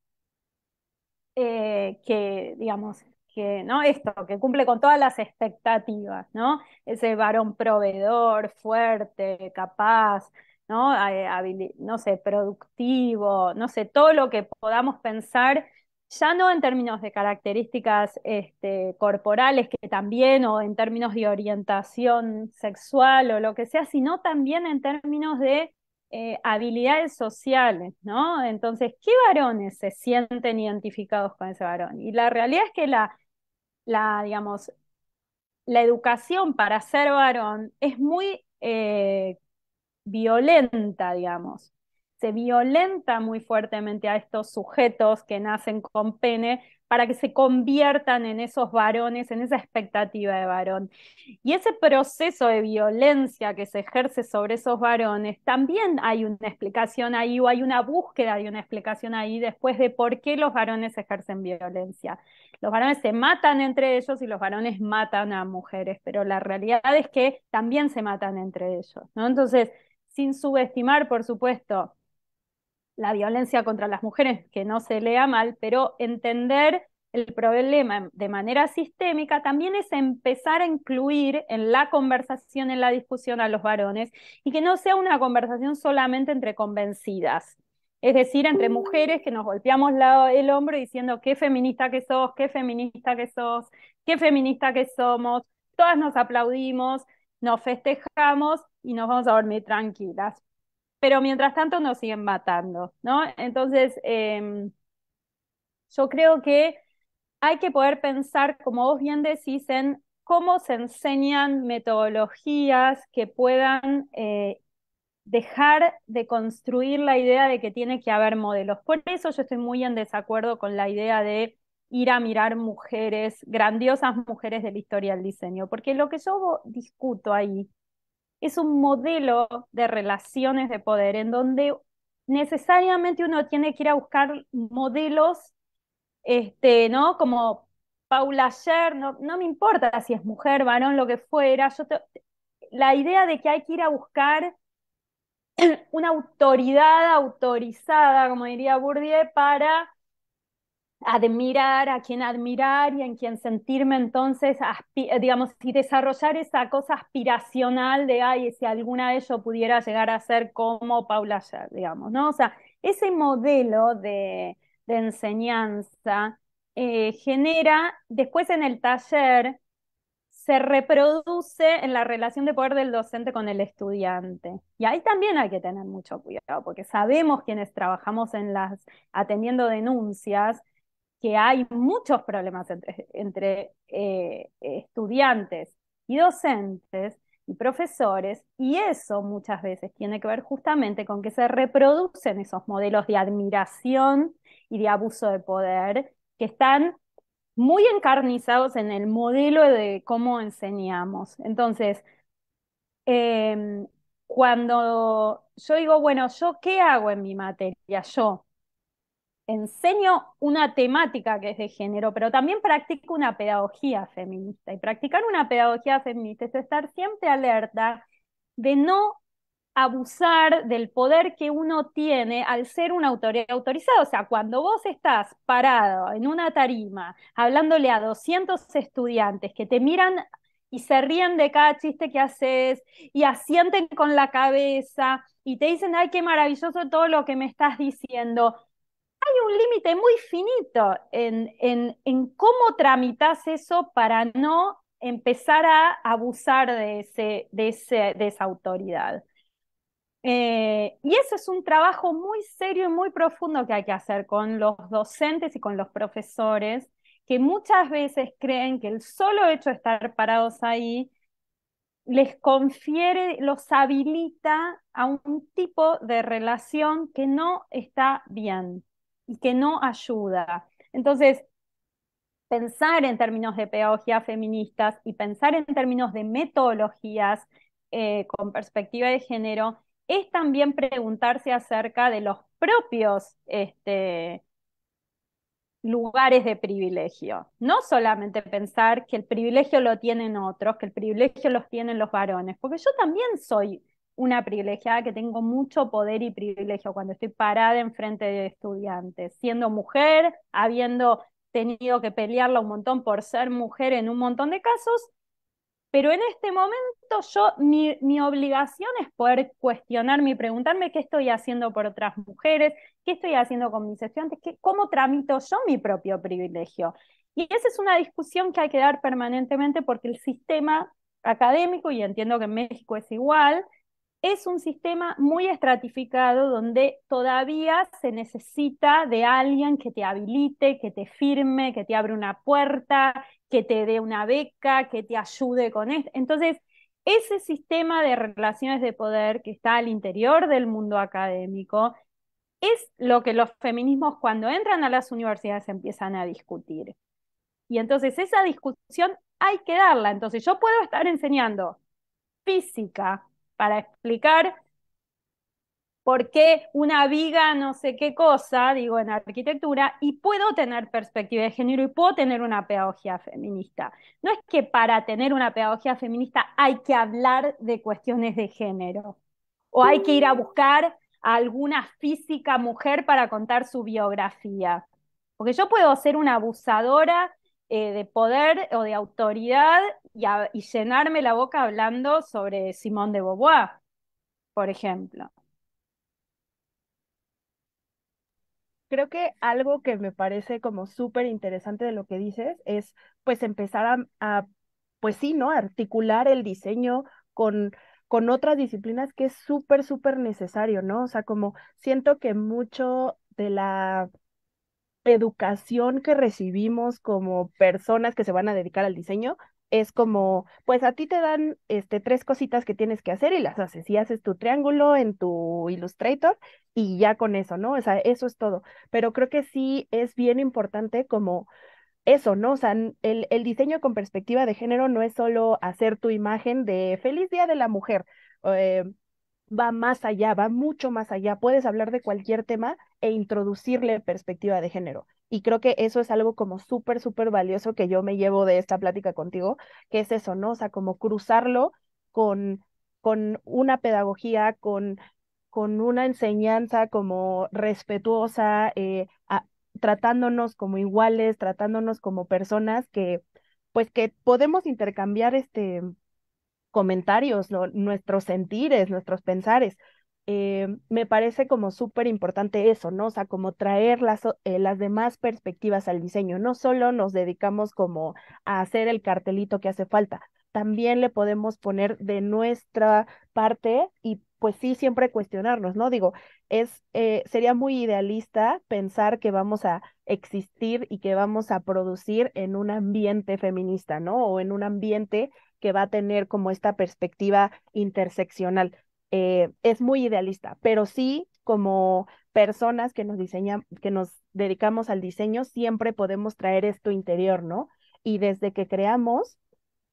eh, que, digamos, que, ¿no? Esto, que cumple con todas las expectativas, ¿no? Ese varón proveedor, fuerte, capaz, ¿no? Eh, no sé, productivo, no sé, todo lo que podamos pensar, ya no en términos de características este, corporales, que también, o en términos de orientación sexual o lo que sea, sino también en términos de eh, habilidades sociales, ¿no? Entonces, ¿qué varones se sienten identificados con ese varón? Y la realidad es que la, la digamos, la educación para ser varón es muy eh, violenta, digamos se violenta muy fuertemente a estos sujetos que nacen con pene para que se conviertan en esos varones, en esa expectativa de varón. Y ese proceso de violencia que se ejerce sobre esos varones, también hay una explicación ahí o hay una búsqueda de una explicación ahí después de por qué los varones ejercen violencia. Los varones se matan entre ellos y los varones matan a mujeres, pero la realidad es que también se matan entre ellos. ¿no? Entonces, sin subestimar, por supuesto, la violencia contra las mujeres, que no se lea mal, pero entender el problema de manera sistémica también es empezar a incluir en la conversación, en la discusión a los varones y que no sea una conversación solamente entre convencidas. Es decir, entre mujeres que nos golpeamos la, el hombro diciendo qué feminista que sos, qué feminista que sos, qué feminista que somos, todas nos aplaudimos, nos festejamos y nos vamos a dormir tranquilas pero mientras tanto nos siguen matando, ¿no? Entonces, em, yo creo que hay que poder pensar, como vos bien decís, en cómo se enseñan metodologías que puedan eh, dejar de construir la idea de que tiene que haber modelos. Por eso yo estoy muy en desacuerdo con la idea de ir a mirar mujeres, grandiosas mujeres de la historia del diseño, porque lo que yo discuto ahí es un modelo de relaciones de poder en donde necesariamente uno tiene que ir a buscar modelos, este, ¿no? Como Paula ayer, no, no me importa si es mujer, varón, lo que fuera, la idea de que hay que ir a buscar <clears throat> una autoridad autorizada, como diría Bourdieu, para admirar, a quien admirar y en quien sentirme entonces, eh, digamos, y desarrollar esa cosa aspiracional de, ay, si alguna de yo pudiera llegar a ser como Paula Scher, digamos, ¿no? O sea, ese modelo de, enseñanza eh, genera, después en el taller, se reproduce en la relación de poder del docente con el estudiante. Y ahí también hay que tener mucho cuidado, porque sabemos quienes trabajamos en las atendiendo denuncias que hay muchos problemas entre, eh, estudiantes y docentes y profesores, y eso muchas veces tiene que ver justamente con que se reproducen esos modelos de admiración y de abuso de poder que están muy encarnizados en el modelo de cómo enseñamos. Entonces, em, cuando yo digo, bueno, ¿yo qué hago en mi materia? Yo, enseño una temática que es de género, pero también practico una pedagogía feminista. Y practicar una pedagogía feminista es estar siempre alerta de no abusar del poder que uno tiene al ser una autoridad autorizada. O sea, cuando vos estás parado en una tarima hablándole a 200 estudiantes que te miran y se ríen de cada chiste que haces y asienten con la cabeza y te dicen, ay, qué maravilloso todo lo que me estás diciendo hay un límite muy finito en, cómo tramitas eso para no empezar a abusar de, esa autoridad. Eh, y eso es un trabajo muy serio y muy profundo que hay que hacer con los docentes y con los profesores, que muchas veces creen que el solo hecho de estar parados ahí les confiere, los habilita a un tipo de relación que no está bien y que no ayuda. Entonces, pensar en términos de pedagogía feministas y pensar en términos de metodologías eh, con perspectiva de género es también preguntarse acerca de los propios este, lugares de privilegio. No solamente pensar que el privilegio lo tienen otros, que el privilegio los tienen los varones, porque yo también soy una privilegiada que tengo mucho poder y privilegio cuando estoy parada enfrente de estudiantes, siendo mujer, habiendo tenido que pelearla un montón por ser mujer en un montón de casos, pero en este momento yo, mi, mi obligación es poder cuestionarme y preguntarme qué estoy haciendo por otras mujeres, qué estoy haciendo con mis estudiantes, qué, cómo tramito yo mi propio privilegio. Y esa es una discusión que hay que dar permanentemente porque el sistema académico, y entiendo que en México es igual, es un sistema muy estratificado donde todavía se necesita de alguien que te habilite, que te firme, que te abre una puerta, que te dé una beca, que te ayude con esto. Entonces, ese sistema de relaciones de poder que está al interior del mundo académico es lo que los feminismos cuando entran a las universidades empiezan a discutir. Y entonces esa discusión hay que darla. Entonces yo puedo estar enseñando física, para explicar por qué una viga no sé qué cosa, digo, en arquitectura, y puedo tener perspectiva de género y puedo tener una pedagogía feminista. No es que para tener una pedagogía feminista hay que hablar de cuestiones de género o hay que ir a buscar a alguna física mujer para contar su biografía. Porque yo puedo ser una abusadora eh, de poder o de autoridad y, llenarme la boca hablando sobre Simón de Beauvoir, por ejemplo. Creo que algo que me parece como súper interesante de lo que dices es pues empezar a, pues sí, ¿no? Articular el diseño con con otras disciplinas que es súper, súper necesario, ¿no? O sea, como siento que mucho de la educación que recibimos como personas que se van a dedicar al diseño es como, pues a ti te dan este, tres cositas que tienes que hacer y las haces. Y haces tu triángulo en tu Illustrator y ya con eso, ¿no? O sea, eso es todo. Pero creo que sí es bien importante como eso, ¿no? O sea, el, diseño con perspectiva de género no es solo hacer tu imagen de feliz día de la mujer. Eh, va más allá, va mucho más allá. Puedes hablar de cualquier tema e introducirle perspectiva de género. Y creo que eso es algo como súper, súper valioso que yo me llevo de esta plática contigo, que es eso, ¿no? O sea, como cruzarlo con, con una pedagogía, con, con una enseñanza como respetuosa, eh, tratándonos como iguales, tratándonos como personas que, pues que podemos intercambiar este, comentarios, nuestros sentires, nuestros pensares. Em, me parece como súper importante eso, ¿no? O sea, como traer las, eh, las demás perspectivas al diseño. No solo nos dedicamos como a hacer el cartelito que hace falta, también le podemos poner de nuestra parte y pues sí, siempre cuestionarnos, ¿no? Digo, es, eh, sería muy idealista pensar que vamos a existir y que vamos a producir en un ambiente feminista, ¿no? O en un ambiente que va a tener como esta perspectiva interseccional. Eh, es muy idealista, pero sí como personas que nos que nos dedicamos al diseño, siempre podemos traer esto interior, ¿no? Y desde que creamos,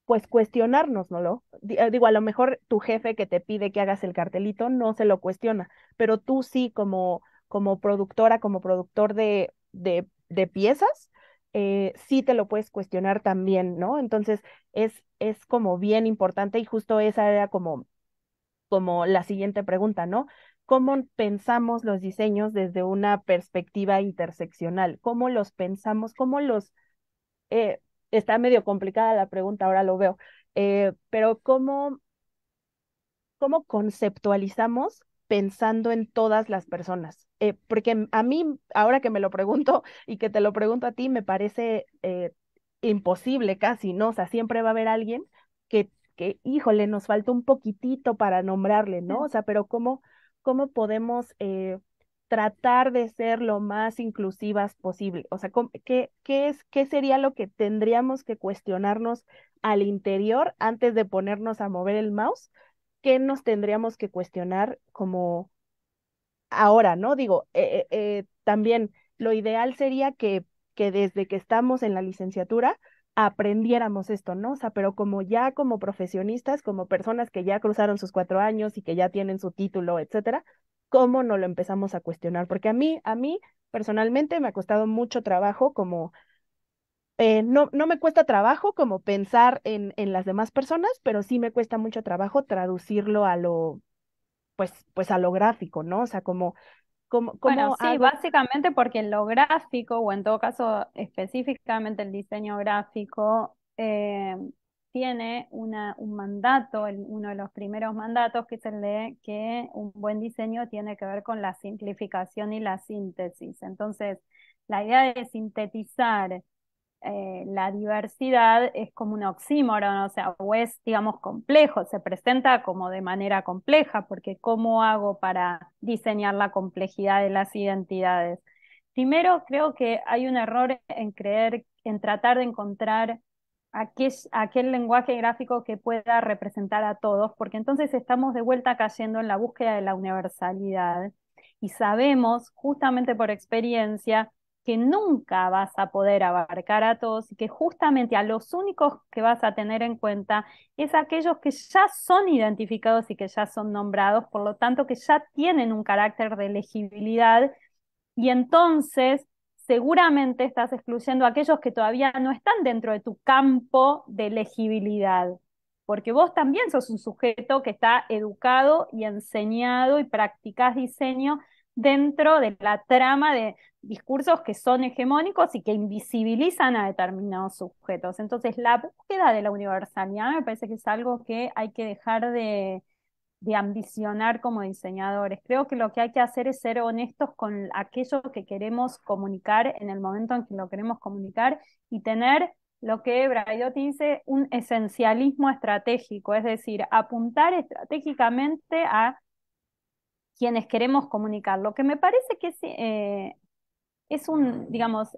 pues cuestionarnos, ¿no? Eh, digo, a lo mejor tu jefe que te pide que hagas el cartelito no se lo cuestiona, pero tú sí como, como productora, como productor de, de, de piezas, eh, sí te lo puedes cuestionar también, ¿no? Entonces es, es como bien importante y justo esa era como, como la siguiente pregunta, ¿no? ¿Cómo pensamos los diseños desde una perspectiva interseccional? ¿Cómo los pensamos? ¿Cómo los... Eh, está medio complicada la pregunta, ahora lo veo, eh, pero ¿cómo, ¿cómo conceptualizamos pensando en todas las personas. Eh, porque a mí, ahora que me lo pregunto <laughs> y que te lo pregunto a ti, me parece eh, imposible casi, ¿no? O sea, siempre va a haber alguien que, que, híjole, nos falta un poquitito para nombrarle, ¿no? O sea, pero ¿cómo, cómo podemos eh, tratar de ser lo más inclusivas posible? O sea, ¿qué, qué, es, ¿qué sería lo que tendríamos que cuestionarnos al interior antes de ponernos a mover el mouse? qué nos tendríamos que cuestionar como ahora, ¿no? Digo, eh, eh, eh, también lo ideal sería que, que desde que estamos en la licenciatura aprendiéramos esto, ¿no? O sea, pero como ya como profesionistas, como personas que ya cruzaron sus cuatro años y que ya tienen su título, etcétera, ¿cómo no lo empezamos a cuestionar? Porque a mí, a mí personalmente me ha costado mucho trabajo como eh, no, no me cuesta trabajo como pensar en, en las demás personas, pero sí me cuesta mucho trabajo traducirlo a lo, pues, pues a lo gráfico, ¿no? O sea, como bueno, sí, básicamente porque lo gráfico, o en todo caso específicamente el diseño gráfico, eh, tiene una, un mandato, uno de los primeros mandatos, que es el de que un buen diseño tiene que ver con la simplificación y la síntesis. Entonces, la idea de sintetizar eh, la diversidad es como un oxímoron, o sea, o es, digamos, complejo, se presenta como de manera compleja, porque ¿cómo hago para diseñar la complejidad de las identidades? Primero, creo que hay un error en creer, en tratar de encontrar aquel lenguaje gráfico que pueda representar a todos, porque entonces estamos de vuelta cayendo en la búsqueda de la universalidad. Y sabemos, justamente por experiencia, que nunca vas a poder abarcar a todos y que justamente a los únicos que vas a tener en cuenta es aquellos que ya son identificados y que ya son nombrados, por lo tanto que ya tienen un carácter de elegibilidad y entonces seguramente estás excluyendo a aquellos que todavía no están dentro de tu campo de elegibilidad, porque vos también sos un sujeto que está educado y enseñado y practicas diseño dentro de la trama de, discursos que son hegemónicos y que invisibilizan a determinados sujetos. Entonces, la búsqueda de la universalidad me parece que es algo que hay que dejar de, ambicionar como diseñadores. Creo que lo que hay que hacer es ser honestos con aquello que queremos comunicar en el momento en que lo queremos comunicar y tener lo que Braidot dice, un esencialismo estratégico, es decir, apuntar estratégicamente a quienes queremos comunicar. Lo que me parece que es eh, es un, digamos,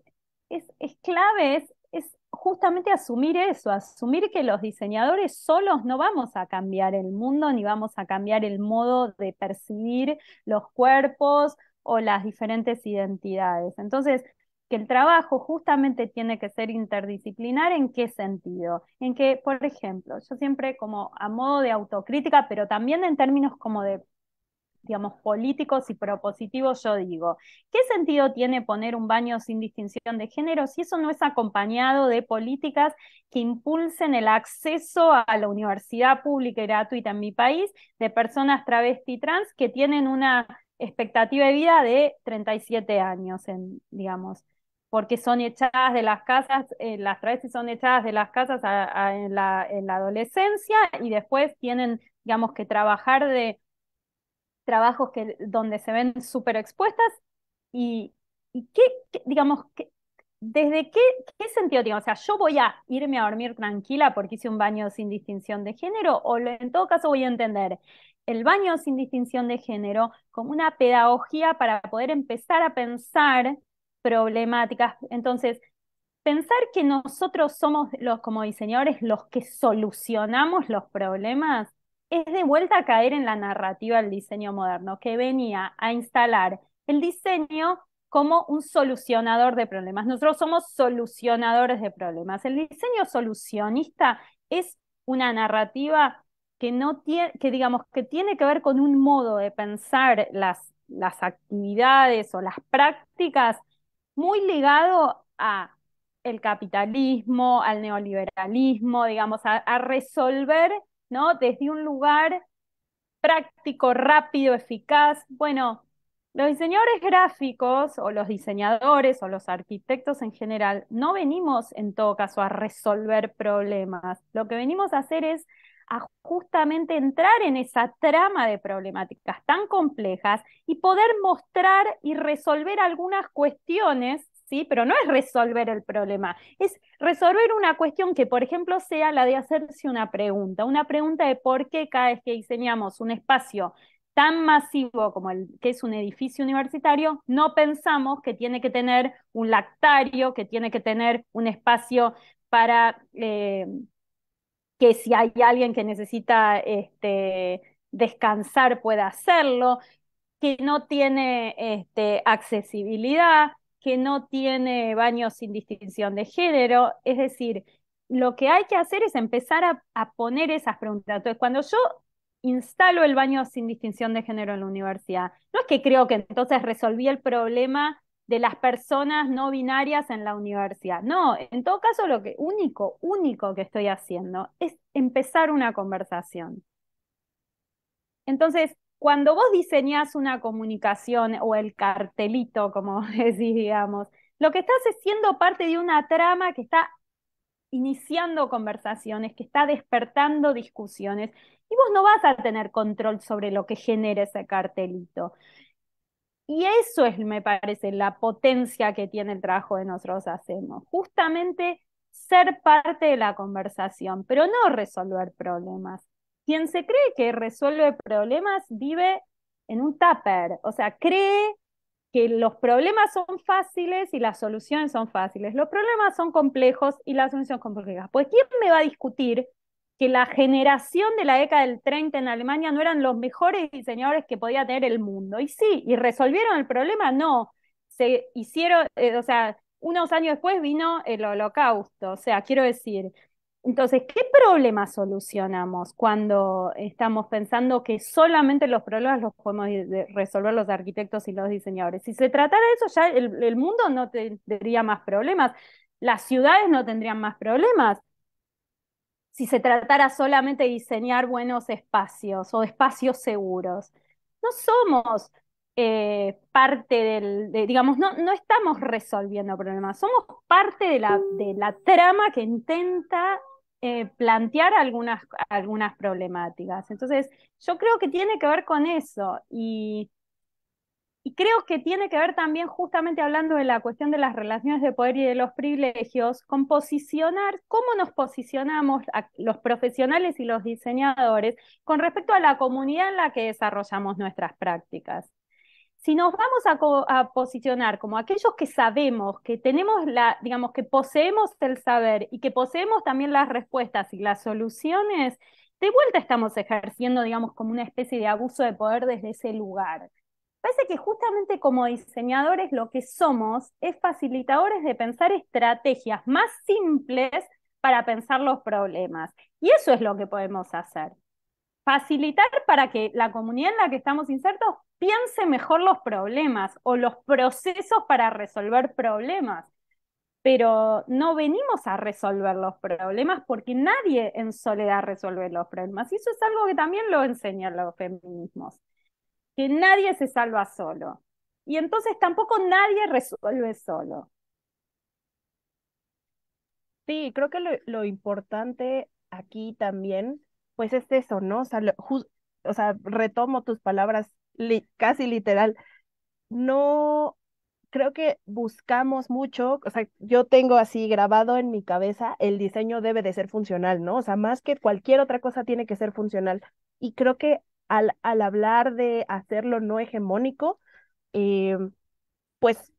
es, es clave, es, es justamente asumir eso, asumir que los diseñadores solos no vamos a cambiar el mundo ni vamos a cambiar el modo de percibir los cuerpos o las diferentes identidades. Entonces, que el trabajo justamente tiene que ser interdisciplinar, ¿en qué sentido? En que, por ejemplo, yo siempre como a modo de autocrítica, pero también en términos como de digamos, políticos y propositivos, yo digo, ¿qué sentido tiene poner un baño sin distinción de género si eso no es acompañado de políticas que impulsen el acceso a la universidad pública y gratuita en mi país de personas travesti trans que tienen una expectativa de vida de 37 años, en, digamos? porque son echadas de las casas, eh, las travestis son echadas de las casas en la adolescencia y después tienen, digamos, que trabajar de trabajos que, donde se ven súper expuestas y, qué, digamos, ¿Desde qué, qué sentido tiene O sea, ¿yo voy a irme a dormir tranquila porque hice un baño sin distinción de género? O en todo caso voy a entender el baño sin distinción de género como una pedagogía para poder empezar a pensar problemáticas. Entonces, pensar que nosotros somos los como diseñadores los que solucionamos los problemas es de vuelta a caer en la narrativa del diseño moderno, que venía a instalar el diseño como un solucionador de problemas. Nosotros somos solucionadores de problemas. El diseño solucionista es una narrativa que no tiene, que digamos, que tiene que ver con un modo de pensar las, las actividades o las prácticas muy ligado a el capitalismo, al neoliberalismo, digamos, a resolver ¿no? Desde un lugar práctico, rápido, eficaz. Bueno, los diseñadores gráficos o los diseñadores o los arquitectos en general no venimos en todo caso a resolver problemas. Lo que venimos a hacer es justamente entrar en esa trama de problemáticas tan complejas y poder mostrar y resolver algunas cuestiones pero no es resolver el problema, es resolver una cuestión que, por ejemplo, sea la de hacerse una pregunta, una pregunta de por qué cada vez que diseñamos un espacio tan masivo como el que es un edificio universitario, no pensamos que tiene que tener un lactario, que tiene que tener un espacio para eh, que si hay alguien que necesita este, descansar pueda hacerlo, que no tiene este, accesibilidad, que no tiene baños sin distinción de género, es decir, lo que hay que hacer es empezar a, poner esas preguntas. Entonces, cuando yo instalo el baño sin distinción de género en la universidad, no es que creo que entonces resolví el problema de las personas no binarias en la universidad. No, en todo caso lo que único, único que estoy haciendo es empezar una conversación. Entonces, cuando vos diseñás una comunicación o el cartelito, como <laughs> decís, digamos, lo que estás es siendo parte de una trama que está iniciando conversaciones, que está despertando discusiones, y vos no vas a tener control sobre lo que genera ese cartelito. Y eso es, me parece, la potencia que tiene el trabajo de nosotros hacemos. Justamente ser parte de la conversación, pero no resolver problemas, quien se cree que resuelve problemas vive en un tupper, o sea, cree que los problemas son fáciles y las soluciones son fáciles, los problemas son complejos y las soluciones son complejas. Pues ¿quién me va a discutir que la generación de la década del 30 en Alemania no eran los mejores diseñadores que podía tener el mundo? Y sí, y resolvieron el problema, no. Se hicieron, eh, o sea, unos años después vino el holocausto, o sea, quiero decir, entonces, ¿qué problemas solucionamos cuando estamos pensando que solamente los problemas los podemos resolver los arquitectos y los diseñadores? Si se tratara de eso, ya el, mundo no tendría más problemas, las ciudades no tendrían más problemas. Si se tratara solamente de diseñar buenos espacios o espacios seguros, no somos eh, parte del, digamos, no, no estamos resolviendo problemas, somos parte de la, de la trama que intenta eh, plantear algunas, algunas problemáticas. Entonces, yo creo que tiene que ver con eso y, y creo que tiene que ver también justamente hablando de la cuestión de las relaciones de poder y de los privilegios, con posicionar cómo nos posicionamos los profesionales y los diseñadores con respecto a la comunidad en la que desarrollamos nuestras prácticas si nos vamos a, posicionar como aquellos que sabemos, que tenemos la, digamos, que poseemos el saber y que poseemos también las respuestas y las soluciones, de vuelta estamos ejerciendo, digamos, como una especie de abuso de poder desde ese lugar. Parece que justamente como diseñadores lo que somos es facilitadores de pensar estrategias más simples para pensar los problemas. Y eso es lo que podemos hacer facilitar para que la comunidad en la que estamos insertos piense mejor los problemas o los procesos para resolver problemas. Pero no venimos a resolver los problemas porque nadie en soledad resuelve los problemas. Y eso es algo que también lo enseñan los feminismos, que nadie se salva solo. Y entonces tampoco nadie resuelve solo. Sí, creo que lo, importante aquí también pues es eso, ¿no? O sea, retomo tus palabras casi literal. No, creo que buscamos mucho, o sea, yo tengo así grabado en mi cabeza, el diseño debe de ser funcional, ¿no? O sea, más que cualquier otra cosa tiene que ser funcional. Y creo que al, al hablar de hacerlo no hegemónico, eh, pues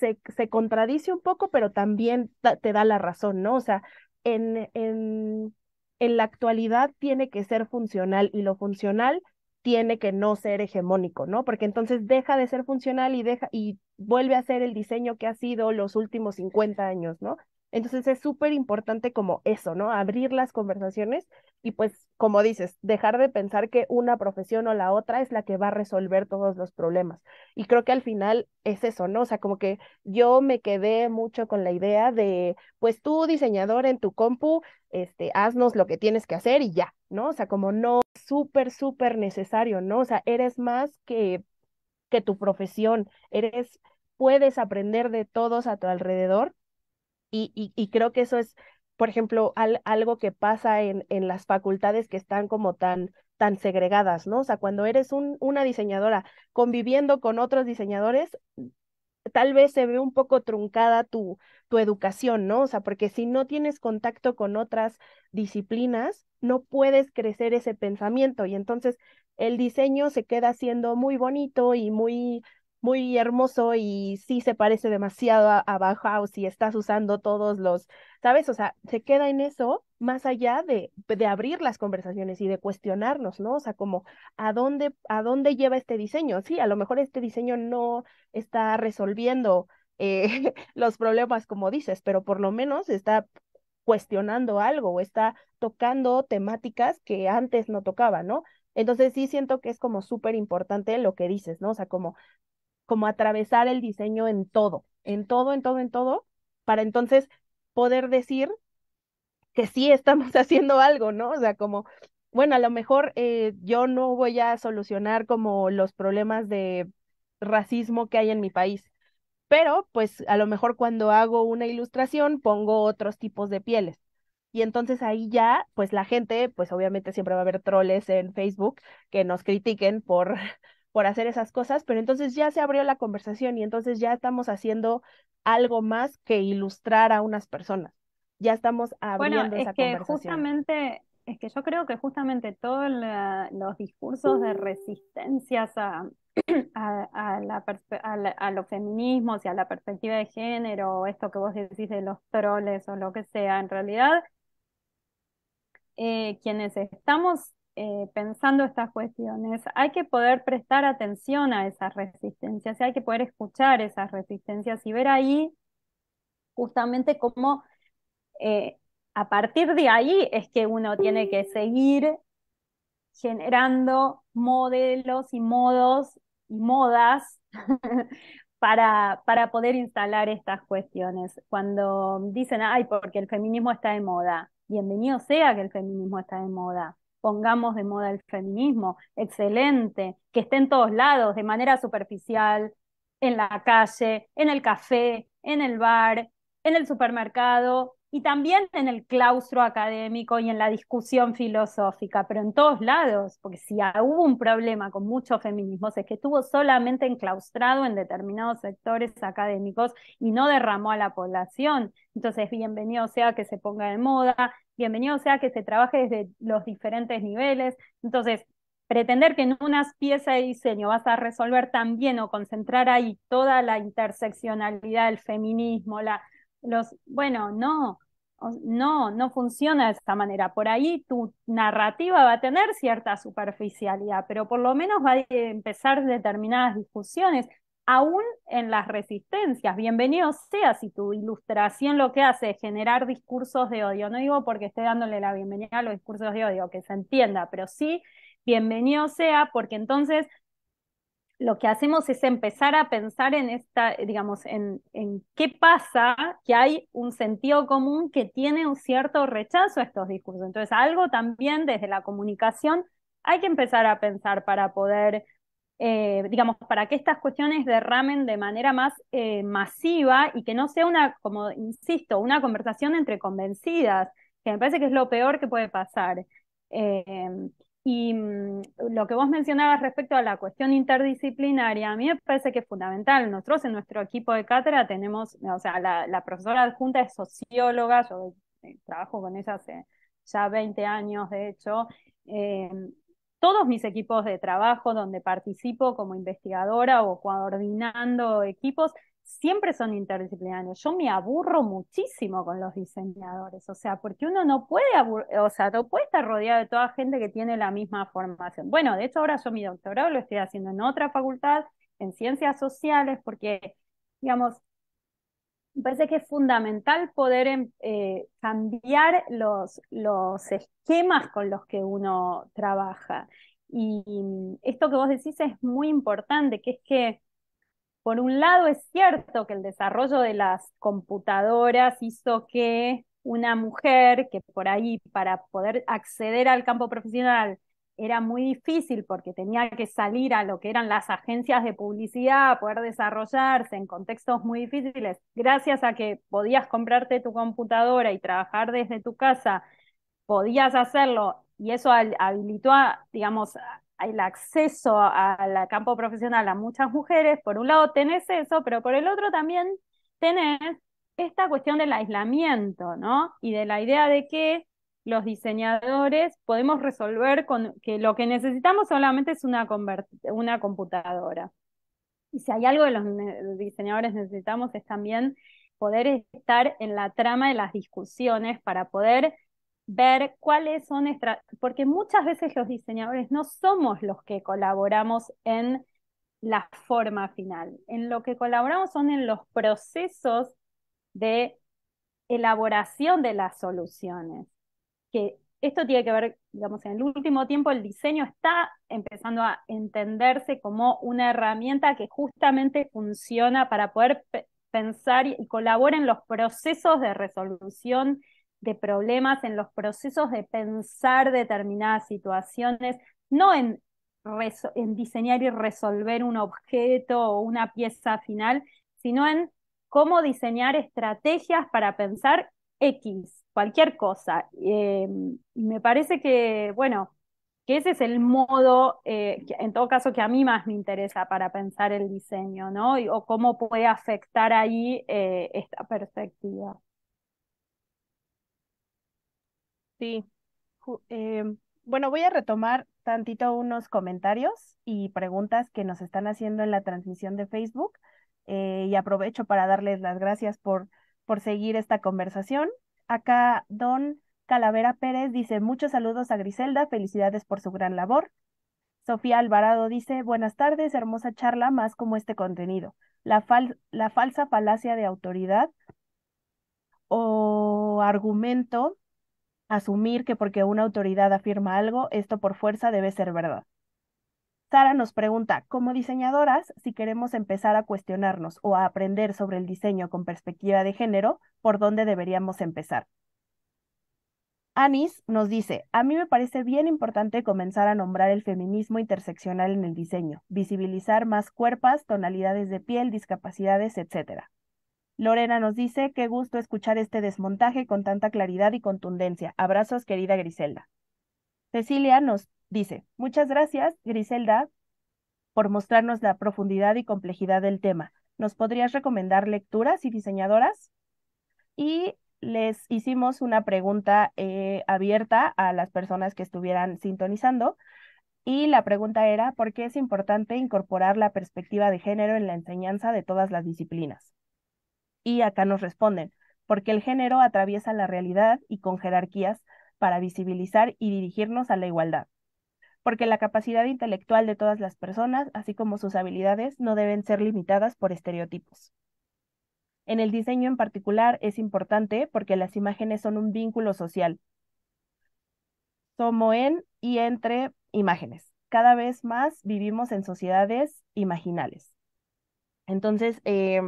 se, se, contradice un poco, pero también te da la razón, ¿no? O sea, en, en, en la actualidad tiene que ser funcional y lo funcional tiene que no ser hegemónico, ¿no? Porque entonces deja de ser funcional y deja y vuelve a ser el diseño que ha sido los últimos 50 años, ¿no? Entonces es súper importante como eso, ¿no? Abrir las conversaciones y pues, como dices, dejar de pensar que una profesión o la otra es la que va a resolver todos los problemas. Y creo que al final es eso, ¿no? O sea, como que yo me quedé mucho con la idea de, pues tú diseñador en tu compu, este, haznos lo que tienes que hacer y ya, ¿no? O sea, como no, súper, súper necesario, ¿no? O sea, eres más que, que tu profesión, eres, puedes aprender de todos a tu alrededor y, y, creo que eso es, por ejemplo, algo que pasa en, en las facultades que están como tan, tan segregadas, ¿no? O sea, cuando eres un, una diseñadora conviviendo con otros diseñadores, tal vez se ve un poco truncada tu, tu educación, ¿no? O sea, porque si no tienes contacto con otras disciplinas, no puedes crecer ese pensamiento y entonces el diseño se queda siendo muy bonito y muy muy hermoso y sí se parece demasiado a, a, Bauhaus y estás usando todos los, ¿sabes? O sea, se queda en eso más allá de, de abrir las conversaciones y de cuestionarnos, ¿no? O sea, como, ¿a dónde, ¿a dónde lleva este diseño? Sí, a lo mejor este diseño no está resolviendo eh, <laughs> los problemas como dices, pero por lo menos está cuestionando algo o está tocando temáticas que antes no tocaba, ¿no? Entonces sí siento que es como súper importante lo que dices, ¿no? O sea, como como atravesar el diseño en todo, en todo, en todo, en todo, para entonces poder decir que sí estamos <laughs> haciendo algo, ¿no? O sea, como, bueno, a lo mejor eh, yo no voy a solucionar como los problemas de racismo que hay en mi país, pero pues a lo mejor cuando hago una ilustración pongo otros tipos de pieles. Y entonces ahí ya, pues la gente, pues obviamente siempre va a haber troles en Facebook que nos critiquen por por hacer esas cosas, pero entonces ya se abrió la conversación y entonces ya estamos haciendo algo más que ilustrar a unas personas. Ya estamos abriendo bueno, es que Justamente, es que yo creo que justamente todos ah, los discursos de resistencias a, <clears throat> a, la, a, los feminismos y a la perspectiva de género, esto que vos decís de los troles o lo que sea, en realidad, eh, quienes estamos eh, pensando estas cuestiones, hay que poder prestar atención a esas resistencias, hay que poder escuchar esas resistencias y ver ahí justamente cómo eh, a partir de ahí es que uno tiene que seguir generando modelos y modos y modas <laughs> para, para poder instalar estas cuestiones. Cuando dicen, ay, porque el feminismo está de moda, bienvenido sea que el feminismo está de moda pongamos de moda el feminismo, excelente, que esté en todos lados, de manera superficial, en la calle, en el café, en el bar, en el supermercado, y también en el claustro académico y en la discusión filosófica, pero en todos lados, porque si hubo un problema con mucho feminismo es que estuvo solamente enclaustrado en determinados sectores académicos y no derramó a la población. Entonces, bienvenido sea que se ponga de moda, bienvenido sea que se trabaje desde los diferentes niveles. Entonces, pretender que en unas piezas de diseño vas a resolver también o concentrar ahí toda la interseccionalidad, del feminismo, la los, bueno, no, no, no funciona de esa manera. Por ahí tu narrativa va a tener cierta superficialidad, pero por lo menos va a empezar determinadas discusiones, aún en las resistencias. Bienvenido sea si tu ilustración lo que hace es generar discursos de odio. No digo porque esté dándole la bienvenida a los discursos de odio, que se entienda, pero sí, bienvenido sea porque entonces lo que hacemos es empezar a pensar en esta, digamos, en, en, qué pasa que hay un sentido común que tiene un cierto rechazo a estos discursos. Entonces, algo también desde la comunicación hay que empezar a pensar para poder, eh, digamos, para que estas cuestiones derramen de manera más eh, masiva y que no sea una, como insisto, una conversación entre convencidas, que me parece que es lo peor que puede pasar. Eh, y mm, lo que vos mencionabas respecto a la cuestión interdisciplinaria, a mí me parece que es fundamental. Nosotros en nuestro equipo de cátedra tenemos, o sea, la, profesora adjunta es socióloga, yo eh, trabajo con ella hace ya 20 años, de hecho, eh, todos mis equipos de trabajo donde participo como investigadora o coordinando equipos, siempre son interdisciplinarios. Yo me aburro muchísimo con los diseñadores, o sea, porque uno no puede, o sea, no estar rodeado de toda gente que tiene la misma formación. Bueno, de hecho ahora yo mi doctorado lo estoy haciendo en otra facultad, en ciencias sociales, porque, digamos, me parece que es fundamental poder em, eh, cambiar los, los esquemas con los que uno trabaja. Y mm, esto que vos decís es muy importante, que es que por un lado es cierto que el desarrollo de las computadoras hizo que una mujer que por ahí para poder acceder al campo profesional era muy difícil porque tenía que salir a lo que eran las agencias de publicidad, poder desarrollarse en contextos muy difíciles, gracias a que podías comprarte tu computadora y trabajar desde tu casa, podías hacerlo y eso habilitó, digamos, el acceso al campo profesional a muchas mujeres. Por un lado tenés eso, pero por el otro también tenés esta cuestión del aislamiento, ¿no? Y de la idea de que los diseñadores podemos resolver con que lo que necesitamos solamente es una, una computadora. Y si hay algo que los diseñadores necesitamos es también poder estar en la trama de las discusiones para poder ver cuáles son, porque muchas veces los diseñadores no somos los que colaboramos en la forma final, en lo que colaboramos son en los procesos de elaboración de las soluciones que esto tiene que ver, digamos, en el último tiempo el diseño está empezando a entenderse como una herramienta que justamente funciona para poder pensar y colaborar en los procesos de resolución de problemas, en los procesos de pensar determinadas situaciones, no en, en diseñar y resolver un objeto o una pieza final, sino en cómo diseñar estrategias para pensar X, cualquier cosa. Em, me parece que, bueno, que ese es el modo, eh, en todo caso, que a mí más me interesa para pensar el diseño, ¿no? o cómo puede afectar ahí eh, esta perspectiva. Sí. Em, bueno, voy a retomar tantito unos comentarios y preguntas que nos están haciendo en la transmisión de Facebook eh, y aprovecho para darles las gracias por por seguir esta conversación. Acá Don Calavera Pérez dice muchos saludos a Griselda, felicidades por su gran labor. Sofía Alvarado dice buenas tardes, hermosa charla, más como este contenido. La, la falsa falacia de autoridad o argumento asumir que porque una autoridad afirma algo, esto por fuerza debe ser verdad. Sara nos pregunta, como diseñadoras, si queremos empezar a cuestionarnos o a aprender sobre el diseño con perspectiva de género, ¿por dónde deberíamos empezar? Anis nos dice, a mí me parece bien importante comenzar a nombrar el feminismo interseccional en el diseño, visibilizar más cuerpos, tonalidades de piel, discapacidades, etc. Lorena nos dice, qué gusto escuchar este desmontaje con tanta claridad y contundencia. Abrazos, querida Griselda. Cecilia nos Dice, muchas gracias, Griselda, por mostrarnos la profundidad y complejidad del tema. ¿Nos podrías recomendar lecturas y diseñadoras? Y les hicimos una pregunta eh, abierta a las personas que estuvieran sintonizando. Y la pregunta era, ¿por qué es importante incorporar la perspectiva de género en la enseñanza de todas las disciplinas? Y acá nos responden, porque el género atraviesa la realidad y con jerarquías para visibilizar y dirigirnos a la igualdad porque la capacidad intelectual de todas las personas, así como sus habilidades, no deben ser limitadas por estereotipos. En el diseño en particular es importante porque las imágenes son un vínculo social. Somos en y entre imágenes. Cada vez más vivimos en sociedades imaginales. Entonces, eh,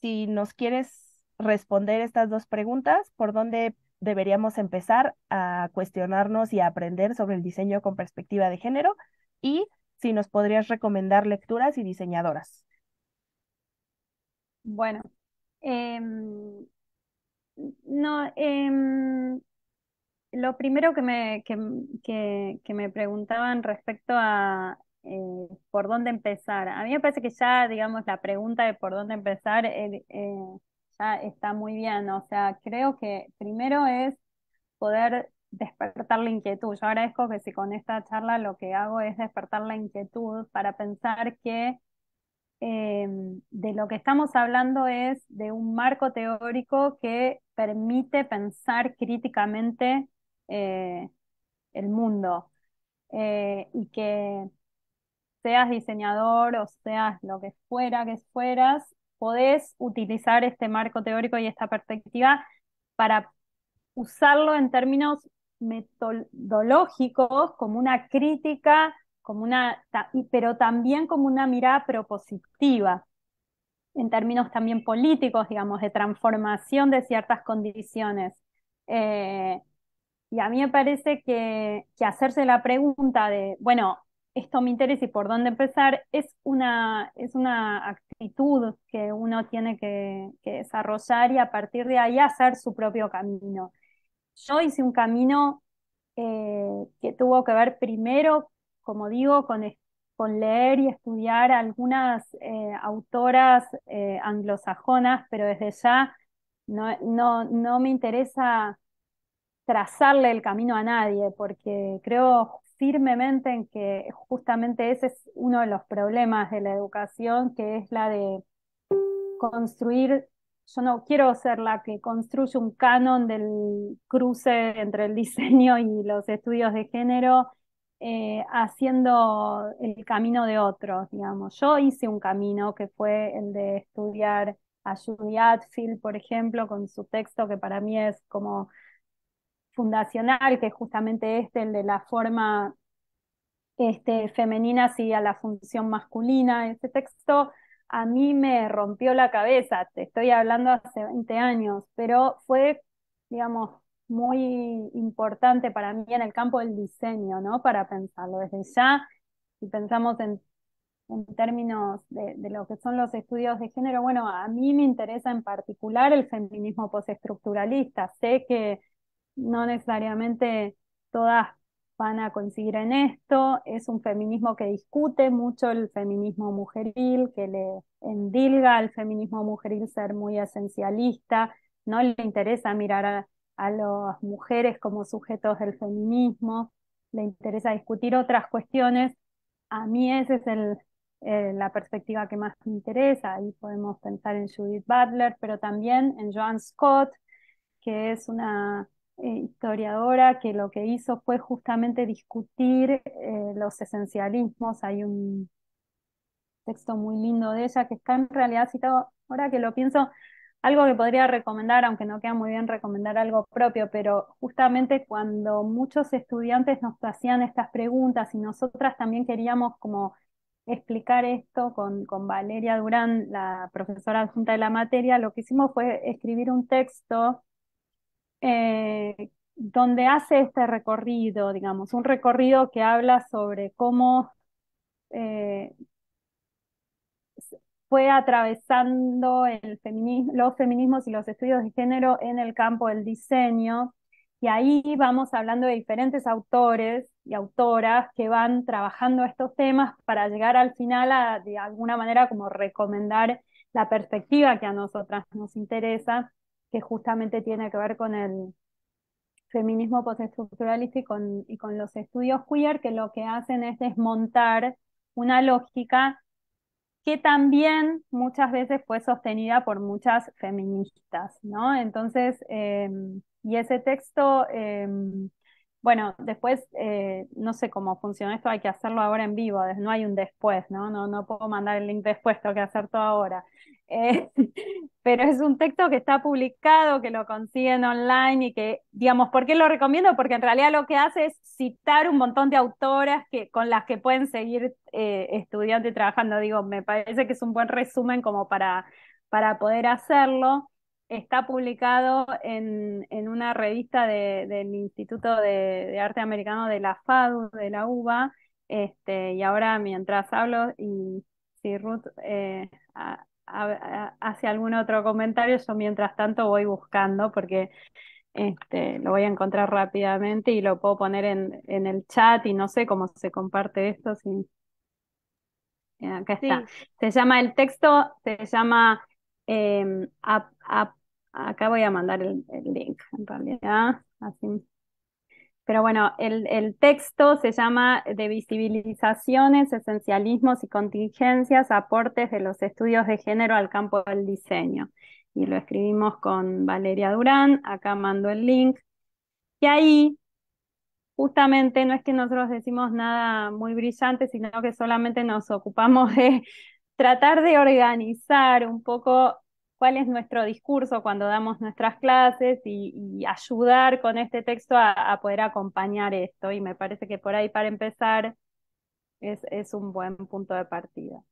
si nos quieres responder estas dos preguntas, ¿por dónde deberíamos empezar a cuestionarnos y a aprender sobre el diseño con perspectiva de género y si nos podrías recomendar lecturas y diseñadoras. Bueno, em, no, em, lo primero que me, que, me preguntaban respecto a eh, por dónde empezar, a mí me parece que ya, digamos, la pregunta de por dónde empezar eh, eh, ya está muy bien. O sea, creo que primero es poder despertar la inquietud. Yo agradezco que si con esta charla lo que hago es despertar la inquietud para pensar que em, de lo que estamos hablando es de un marco teórico que permite pensar críticamente eh, el mundo eh, y que seas diseñador o seas lo que fuera que fueras, podés utilizar este marco teórico y esta perspectiva para usarlo en términos metodológicos, como una crítica, como una, pero también como una mirada propositiva, en términos también políticos, digamos, de transformación de ciertas condiciones. Eh, y a mí me parece que, que hacerse la pregunta de, bueno, esto me interesa y por dónde empezar, es una, es una actitud que uno tiene que, desarrollar y a partir de ahí hacer su propio camino. Yo hice un camino eh, que tuvo que ver primero, como digo, con, con leer y estudiar algunas eh, autoras eh, anglosajonas, pero desde ya no, no, no me interesa trazarle el camino a nadie, porque creo firmemente en que justamente ese es uno de los problemas de la educación, que es la de construir, yo no quiero ser la que construye un canon del cruce entre el diseño y los estudios de género, eh, haciendo el camino de otros, digamos. Yo hice un camino que fue el de estudiar a Judy Atfield, por ejemplo, con su texto que para mí es como fundacional, que es justamente este, el de la forma este, femenina sigue a la función masculina. este texto a mí me rompió la cabeza, te estoy hablando hace 20 años, pero fue, digamos, muy importante para mí en el campo del diseño, ¿no? Para pensarlo desde ya, si pensamos en, términos de, de, lo que son los estudios de género, bueno, a mí me interesa en particular el feminismo postestructuralista. Sé que no necesariamente todas van a coincidir en esto. Es un feminismo que discute mucho el feminismo mujeril, que le endilga al feminismo mujeril ser muy esencialista, no le interesa mirar a, las mujeres como sujetos del feminismo, le interesa discutir otras cuestiones. A mí esa es eh, la perspectiva que más me interesa. Ahí podemos pensar en Judith Butler, pero también en Joan Scott, que es una eh, historiadora que lo que hizo fue justamente discutir eh, los esencialismos. Hay un texto muy lindo de ella que está en realidad citado, ahora que lo pienso, algo que podría recomendar, aunque no queda muy bien recomendar algo propio, pero justamente cuando muchos estudiantes nos hacían estas preguntas y nosotras también queríamos como explicar esto con, con Valeria Durán, la profesora adjunta de la materia, lo que hicimos fue escribir un texto eh, donde hace este recorrido, digamos, un recorrido que habla sobre cómo eh, fue atravesando el feminismo, los feminismos y los estudios de género en el campo del diseño. Y ahí vamos hablando de diferentes autores y autoras que van trabajando estos temas para llegar al final a, de alguna manera, como recomendar la perspectiva que a nosotras nos interesa que justamente tiene que ver con el feminismo postestructuralista y con, los estudios queer, que lo que hacen es desmontar una lógica que también muchas veces fue sostenida por muchas feministas, ¿no? Entonces, eh, y ese texto, eh, bueno, después, eh, no sé cómo funciona esto, hay que hacerlo ahora en vivo, no hay un después, ¿no? No, no puedo mandar el link después, tengo que hacer todo ahora. Eh, <laughs> pero es un texto que está publicado, que lo consiguen online y que, digamos, ¿por qué lo recomiendo? Porque en realidad lo que hace es citar un montón de autoras que, con las que pueden seguir eh, estudiando y trabajando. Digo, me parece que es un buen resumen como para, para poder hacerlo. Está publicado en, una revista del Instituto de, Arte Americano de la FADU, de la UBA. Este, y ahora mientras hablo y si Ruth eh, hace algún otro comentario, yo mientras tanto voy buscando porque este, lo voy a encontrar rápidamente y lo puedo poner en, en el chat y no sé cómo se comparte esto. Eh, acá está. Se llama el texto, se llama... Em, acá voy a mandar el, link en realidad. Así pero bueno, el, texto se llama De visibilizaciones, esencialismos y contingencias, aportes de los estudios de género al campo del diseño. Y lo escribimos con Valeria Durán, acá mando el link. Y ahí, justamente, no es que nosotros decimos nada muy brillante, sino que solamente nos ocupamos de tratar de organizar un poco cuál es nuestro discurso cuando damos nuestras clases y, ayudar con este texto a, poder acompañar esto. Y me parece que por ahí para empezar es, un buen punto de partida.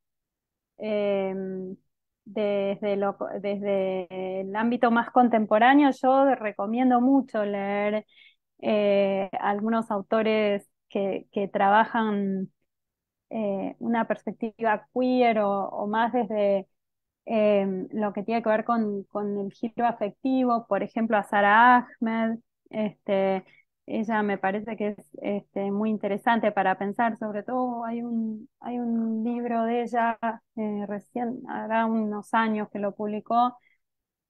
Em, desde, desde el ámbito más contemporáneo, yo recomiendo mucho leer eh, algunos autores que, trabajan eh, una perspectiva queer o más desde Em, lo que tiene que ver con, con, el giro afectivo, por ejemplo, a Sara Ahmed, este, ella me parece que es este, muy interesante para pensar, sobre todo hay un, hay un libro de ella eh, recién, hará unos años que lo publicó,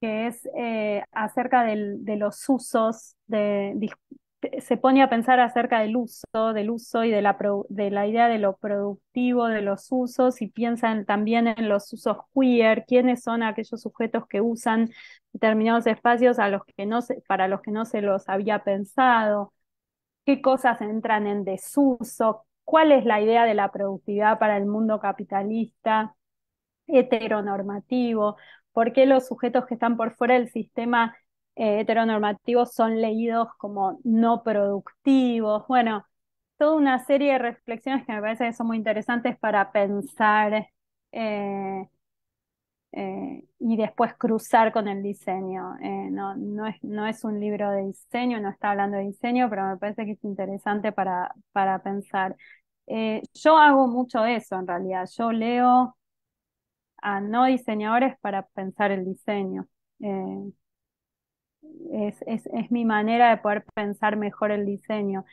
que es eh, acerca del, de los usos de, se pone a pensar acerca del uso, del uso y de la, de la idea de lo productivo, de los usos, y piensan también en los usos queer, quiénes son aquellos sujetos que usan determinados espacios a los que no para los que no se los había pensado, qué cosas entran en desuso, cuál es la idea de la productividad para el mundo capitalista, heteronormativo, por qué los sujetos que están por fuera del sistema eh, heteronormativos son leídos como no productivos. Bueno, toda una serie de reflexiones que me parece que son muy interesantes para pensar eh, eh, y después cruzar con el diseño. no, no, es, no es un libro de diseño, no está hablando de diseño, pero me parece que es interesante para, para pensar. yo hago mucho eso en realidad. Yo leo a no diseñadores para pensar el diseño es, es, mi manera de poder pensar mejor el diseño.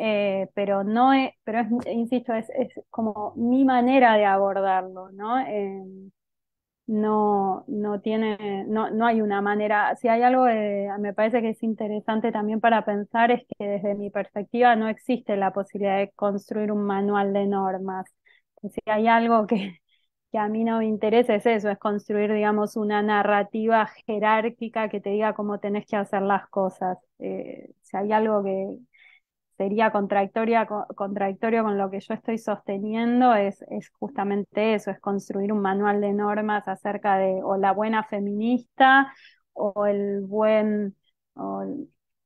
Eh, pero no e, es, pero insisto, es, como mi manera de abordarlo, ¿no? Em, no, no tiene, no, no hay una manera. Si hay algo que me parece que es interesante también para pensar es que desde mi perspectiva no existe la posibilidad de construir un manual de normas. Si hay algo que, que a mí no me interesa es eso, es construir, digamos, una narrativa jerárquica que te diga cómo tenés que hacer las cosas. Eh, si hay algo que sería contradictorio con lo que yo estoy sosteniendo, es, es justamente eso, es construir un manual de normas acerca de o la buena feminista o el buen... O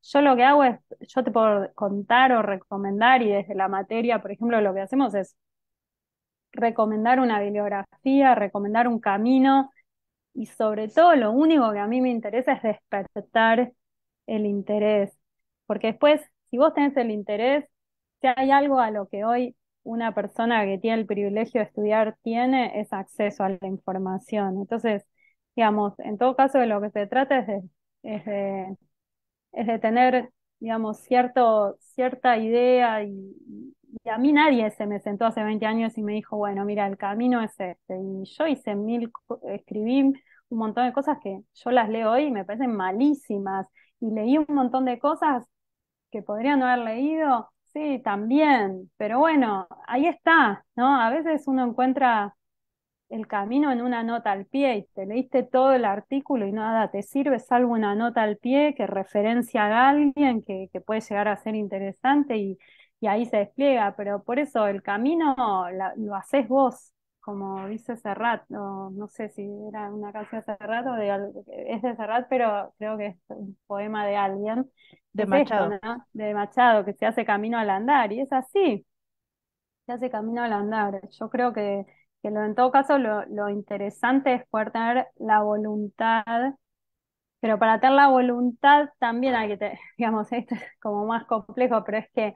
yo lo que hago es, yo te puedo contar o recomendar y desde la materia, por ejemplo, lo que hacemos es recomendar una bibliografía, recomendar un camino y sobre todo lo único que a mí me interesa es despertar el interés, porque después, si vos tenés el interés, si hay algo a lo que hoy una persona que tiene el privilegio de estudiar tiene, es acceso a la información. Entonces, digamos, en todo caso de lo que se trata es de, es de tener, digamos, cierto, cierta idea y, y a mí nadie se me sentó hace 20 años y me dijo, bueno, mira, el camino es este. Y yo hice mil, escribí un montón de cosas que yo las leo hoy y me parecen malísimas. Y leí un montón de cosas que podría no haber leído. Sí, también. Pero bueno, ahí está, ¿no? A veces uno encuentra el camino en una nota al pie y te leíste todo el artículo y nada te sirve, salvo una nota al pie que referencia a alguien que, que puede llegar a ser interesante y y ahí se despliega, pero por eso el camino lo haces vos, como dice Serrat, o no sé si era una canción de Serrat es de Serrat, pero creo que es un poema de alguien. De Machado. De Machado, que se hace camino al andar, y es así, se hace camino al andar. Yo creo que, en todo caso lo, lo interesante es poder tener la voluntad pero para tener la voluntad también hay que, te, <laughs> digamos, esto es como más complejo, pero es que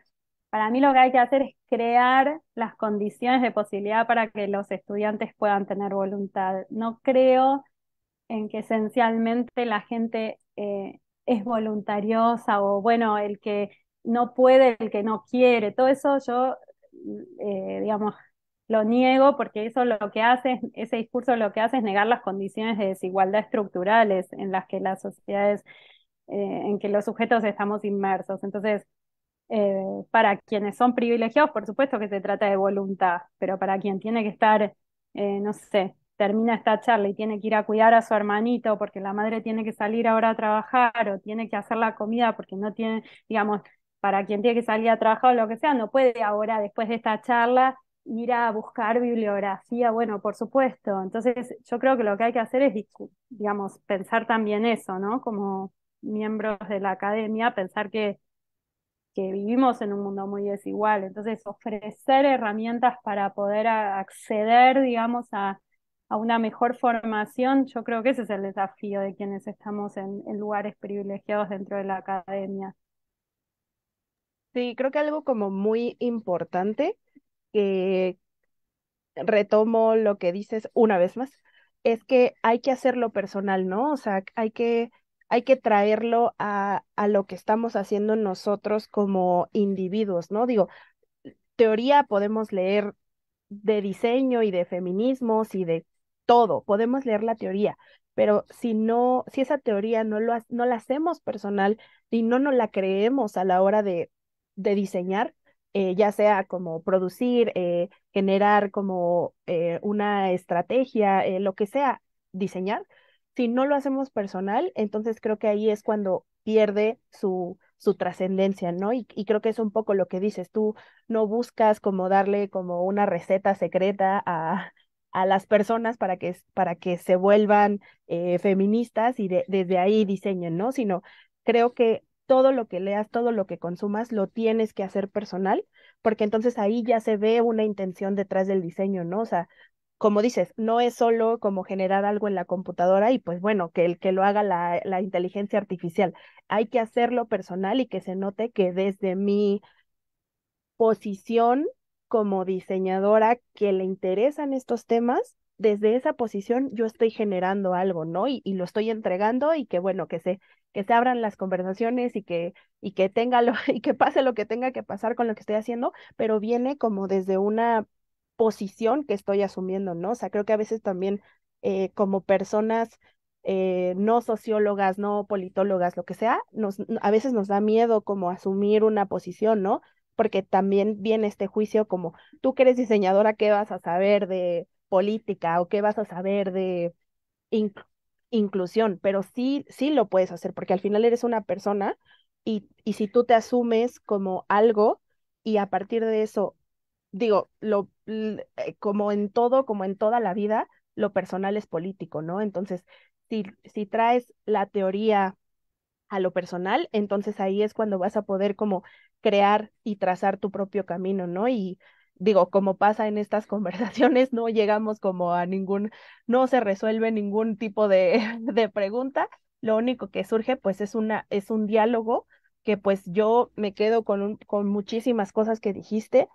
para mí lo que hay que hacer es crear las condiciones de posibilidad para que los estudiantes puedan tener voluntad. No creo en que esencialmente la gente eh, es voluntariosa o bueno, el que no puede, el que no quiere, todo eso yo, eh, digamos, lo niego porque eso lo que hace, ese discurso lo que hace es negar las condiciones de desigualdad estructurales en las que las sociedades, eh, en que los sujetos estamos inmersos. Entonces, eh, para quienes son privilegiados, por supuesto que se trata de voluntad, pero para quien tiene que estar, eh, no sé, termina esta charla y tiene que ir a cuidar a su hermanito porque la madre tiene que salir ahora a trabajar o tiene que hacer la comida porque no tiene, digamos, para quien tiene que salir a trabajar o lo que sea, no puede ahora, después de esta charla, ir a buscar bibliografía, bueno, por supuesto. Entonces, yo creo que lo que hay que hacer es, digamos, pensar también eso, ¿no? Como miembros de la academia, pensar que que vivimos en un mundo muy desigual. Entonces, ofrecer herramientas para poder acceder, digamos, a, una mejor formación, yo creo que ese es el desafío de quienes estamos en, lugares privilegiados dentro de la academia. Sí, creo que algo como muy importante, que retomo lo que dices una vez más, es que hay que hacerlo personal, ¿no? O sea, hay que hay que traerlo a, lo que estamos haciendo nosotros como individuos, ¿no? Digo, teoría podemos leer de diseño y de feminismos y de todo, podemos leer la teoría, pero si no, si esa teoría no, lo, no la hacemos personal y no nos la creemos a la hora de, de diseñar, eh, ya sea como producir, eh, generar como eh, una estrategia, lo que sea, diseñar, si no lo hacemos personal, entonces creo que ahí es cuando pierde su, su trascendencia, ¿no? Y, creo que es un poco lo que dices, tú no buscas como darle como una receta secreta a, a las personas para que, para que se vuelvan eh, feministas y desde ahí diseñen, ¿no? Sino creo que todo lo que leas, todo lo que consumas, lo tienes que hacer personal, porque entonces ahí ya se ve una intención detrás del diseño, ¿no? O sea, como dices, no es solo como generar algo en la computadora y pues bueno, que el que lo haga la, inteligencia artificial. Hay que hacerlo personal y que se note que desde mi posición como diseñadora que le interesan estos temas, desde esa posición yo estoy generando algo, ¿no? Y, y, lo estoy entregando y que bueno, que se, que se abran las conversaciones y que, y que tenga lo, <laughs> y que pase lo que tenga que pasar con lo que estoy haciendo, pero viene como desde una posición que estoy asumiendo, ¿no? O sea, creo que a veces también eh, como personas eh, no sociólogas, no politólogas, lo que sea, nos, a veces nos da miedo como asumir una posición, ¿no? Porque también viene este juicio como, tú que eres diseñadora, ¿qué vas a saber de política o qué vas a saber de inclusión? Pero sí, sí lo puedes hacer, porque al final eres una persona y, y si tú te asumes como algo y a partir de eso digo, lo, eh, como en todo, como en toda la vida, lo personal es político, ¿no? Entonces, si, si traes la teoría a lo personal, entonces ahí es cuando vas a poder como crear y trazar tu propio camino, ¿no? Y digo, como pasa en estas <laughs> conversaciones, no llegamos como a ningún, no se resuelve ningún tipo de, <laughs> de pregunta, lo único que surge pues es una, es un diálogo que pues yo me quedo con, un, con muchísimas cosas que dijiste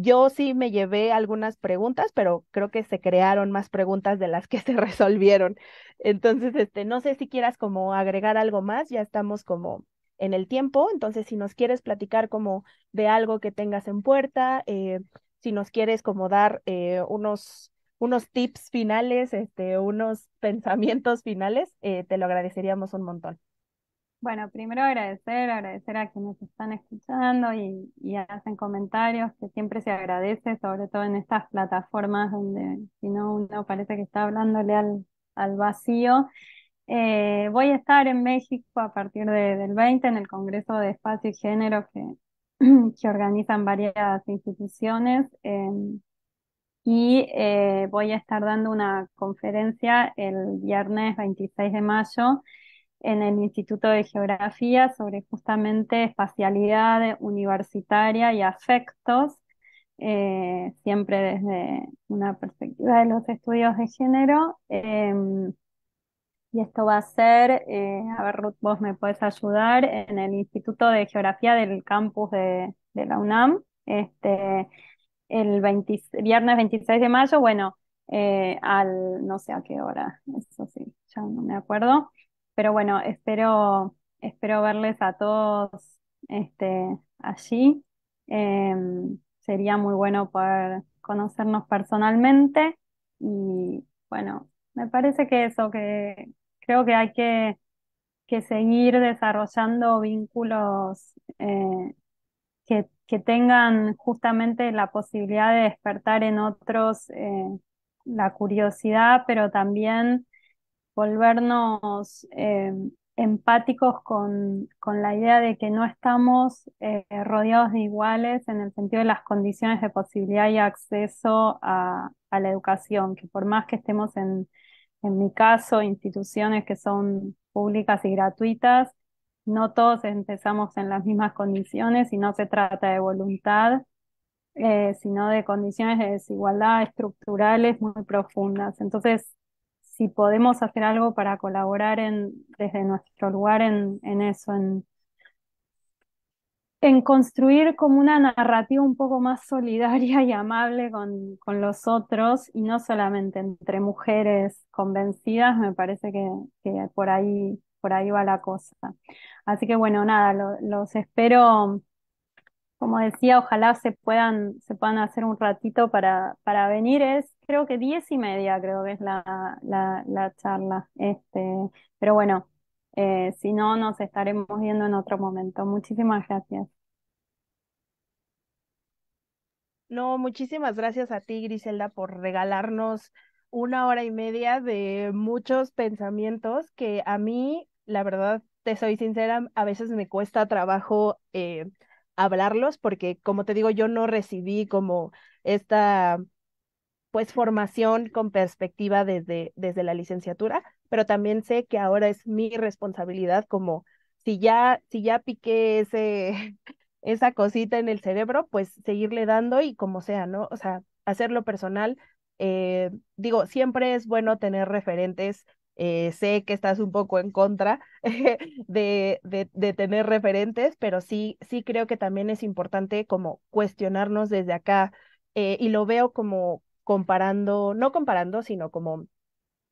yo sí me llevé algunas preguntas, pero creo que se crearon más preguntas de las que <laughs> se resolvieron. Entonces, este, no sé si quieras como agregar algo más, ya estamos como en el tiempo, entonces si nos quieres platicar como de algo que tengas en puerta, eh, si nos quieres como dar eh, unos, unos tips finales, este, unos <laughs> pensamientos finales, eh, te lo agradeceríamos un montón. Bueno, primero agradecer, agradecer a quienes están escuchando y, hacen comentarios, que siempre se agradece, sobre todo en estas plataformas donde si no uno parece que está hablándole al, vacío. Eh, voy a estar en México a partir del 20 en el Congreso de Espacio y Género que, <clears throat> que organizan varias instituciones. Em, y eh, voy a estar dando una conferencia el viernes 26 de mayo en el Instituto de Geografía sobre justamente espacialidad universitaria y afectos, eh, siempre desde una perspectiva de los estudios de género. Em, y esto va a ser, eh, a ver Ruth, vos me puedes ayudar, en el Instituto de Geografía del campus de, la UNAM, este, el viernes 26 de mayo, bueno, eh, al no sé a qué hora, eso sí, ya no me acuerdo. Pero bueno, espero, espero verles a todos este, allí. Em, sería muy bueno poder conocernos personalmente y bueno, me parece que eso, que creo que hay que, seguir desarrollando vínculos eh, que, tengan justamente la posibilidad de despertar en otros eh, la curiosidad, pero también volvernos eh, empáticos con, con, la idea de que no estamos eh, rodeados de iguales en el sentido de las condiciones de posibilidad y acceso a, la educación, que por más que estemos en, en mi caso, instituciones que son públicas y gratuitas, no todos empezamos en las mismas condiciones y no se trata de voluntad, eh, sino de condiciones de desigualdad estructurales muy profundas. Entonces, si podemos hacer algo para colaborar desde nuestro lugar en, en eso, en, en construir como una narrativa un poco más solidaria y amable con, con, los otros y no solamente entre mujeres convencidas, me parece que, por, ahí, por ahí va la cosa. Así que bueno, nada, los espero como decía, ojalá se puedan, se puedan hacer un ratito para, para venir. Es creo que diez y media, creo que es la, la, la charla. Este, pero bueno, eh, si no, nos estaremos viendo en otro momento. Muchísimas gracias. No, muchísimas gracias a ti, Griselda, por regalarnos una hora y media de muchos pensamientos que a mí, la verdad, te soy sincera, a veces me cuesta trabajo eh, hablarlos porque, como te digo, yo no recibí como esta pues formación con perspectiva desde, desde la licenciatura, pero también sé que ahora es mi responsabilidad como si ya, si ya piqué ese, <laughs> esa cosita en el cerebro, pues seguirle dando y como sea, ¿no? O sea, hacerlo personal. Eh, digo, siempre es bueno tener referentes eh, sé que estás un poco en contra <laughs> de, de, tener referentes, pero sí, sí creo que también es importante como cuestionarnos desde acá eh, y lo veo como comparando, no comparando, sino como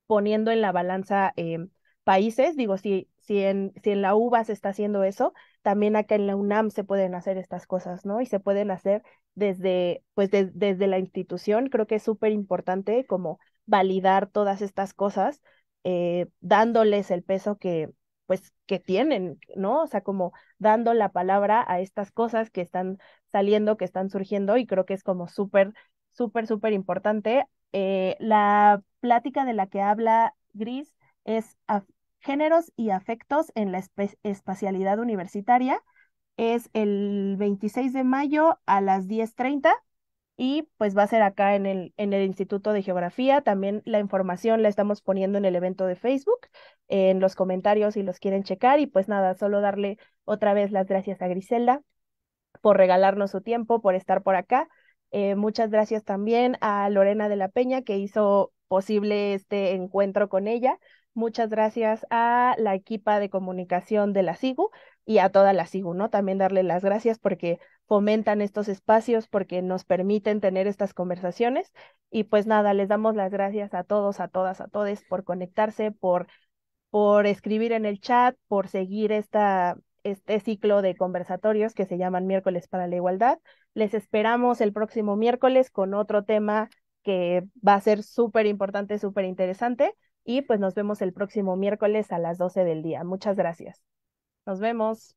poniendo en la balanza eh, países. Digo, si, si, en, si en la UBA se está haciendo eso, también acá en la UNAM se pueden hacer estas cosas, ¿no? Y se pueden hacer desde, pues desde la institución. Creo que es súper importante como validar todas estas cosas eh, dándoles el peso que, pues, que tienen, ¿no? O sea, como dando la palabra a estas cosas que están saliendo, que están surgiendo, y creo que es como súper, súper, súper importante. Eh, la plática de la que habla Gris es géneros y afectos en la espacialidad universitaria. Es el 26 de mayo a las 10.30 y pues va a ser acá en el, en el Instituto de Geografía. También la información la estamos poniendo en el evento de Facebook, en los comentarios si los quieren checar y pues nada, solo darle otra vez las gracias a Griselda por regalarnos su tiempo, por estar por acá. Eh, muchas gracias también a Lorena de la Peña que hizo posible este encuentro con ella. Muchas gracias a la equipa de comunicación de la SIGU y a toda la SIGU, ¿no? También darle las gracias porque fomentan estos espacios, porque nos permiten tener estas conversaciones. Y pues nada, les damos las gracias a todos, a todas, a todes por conectarse, por, por escribir en el chat, por seguir esta, este ciclo de conversatorios que se llaman Miércoles para la Igualdad. Les esperamos el próximo miércoles con otro tema que va a ser súper importante, súper interesante. Y pues nos vemos el próximo miércoles a las 12 del día. Muchas gracias. Nos vemos.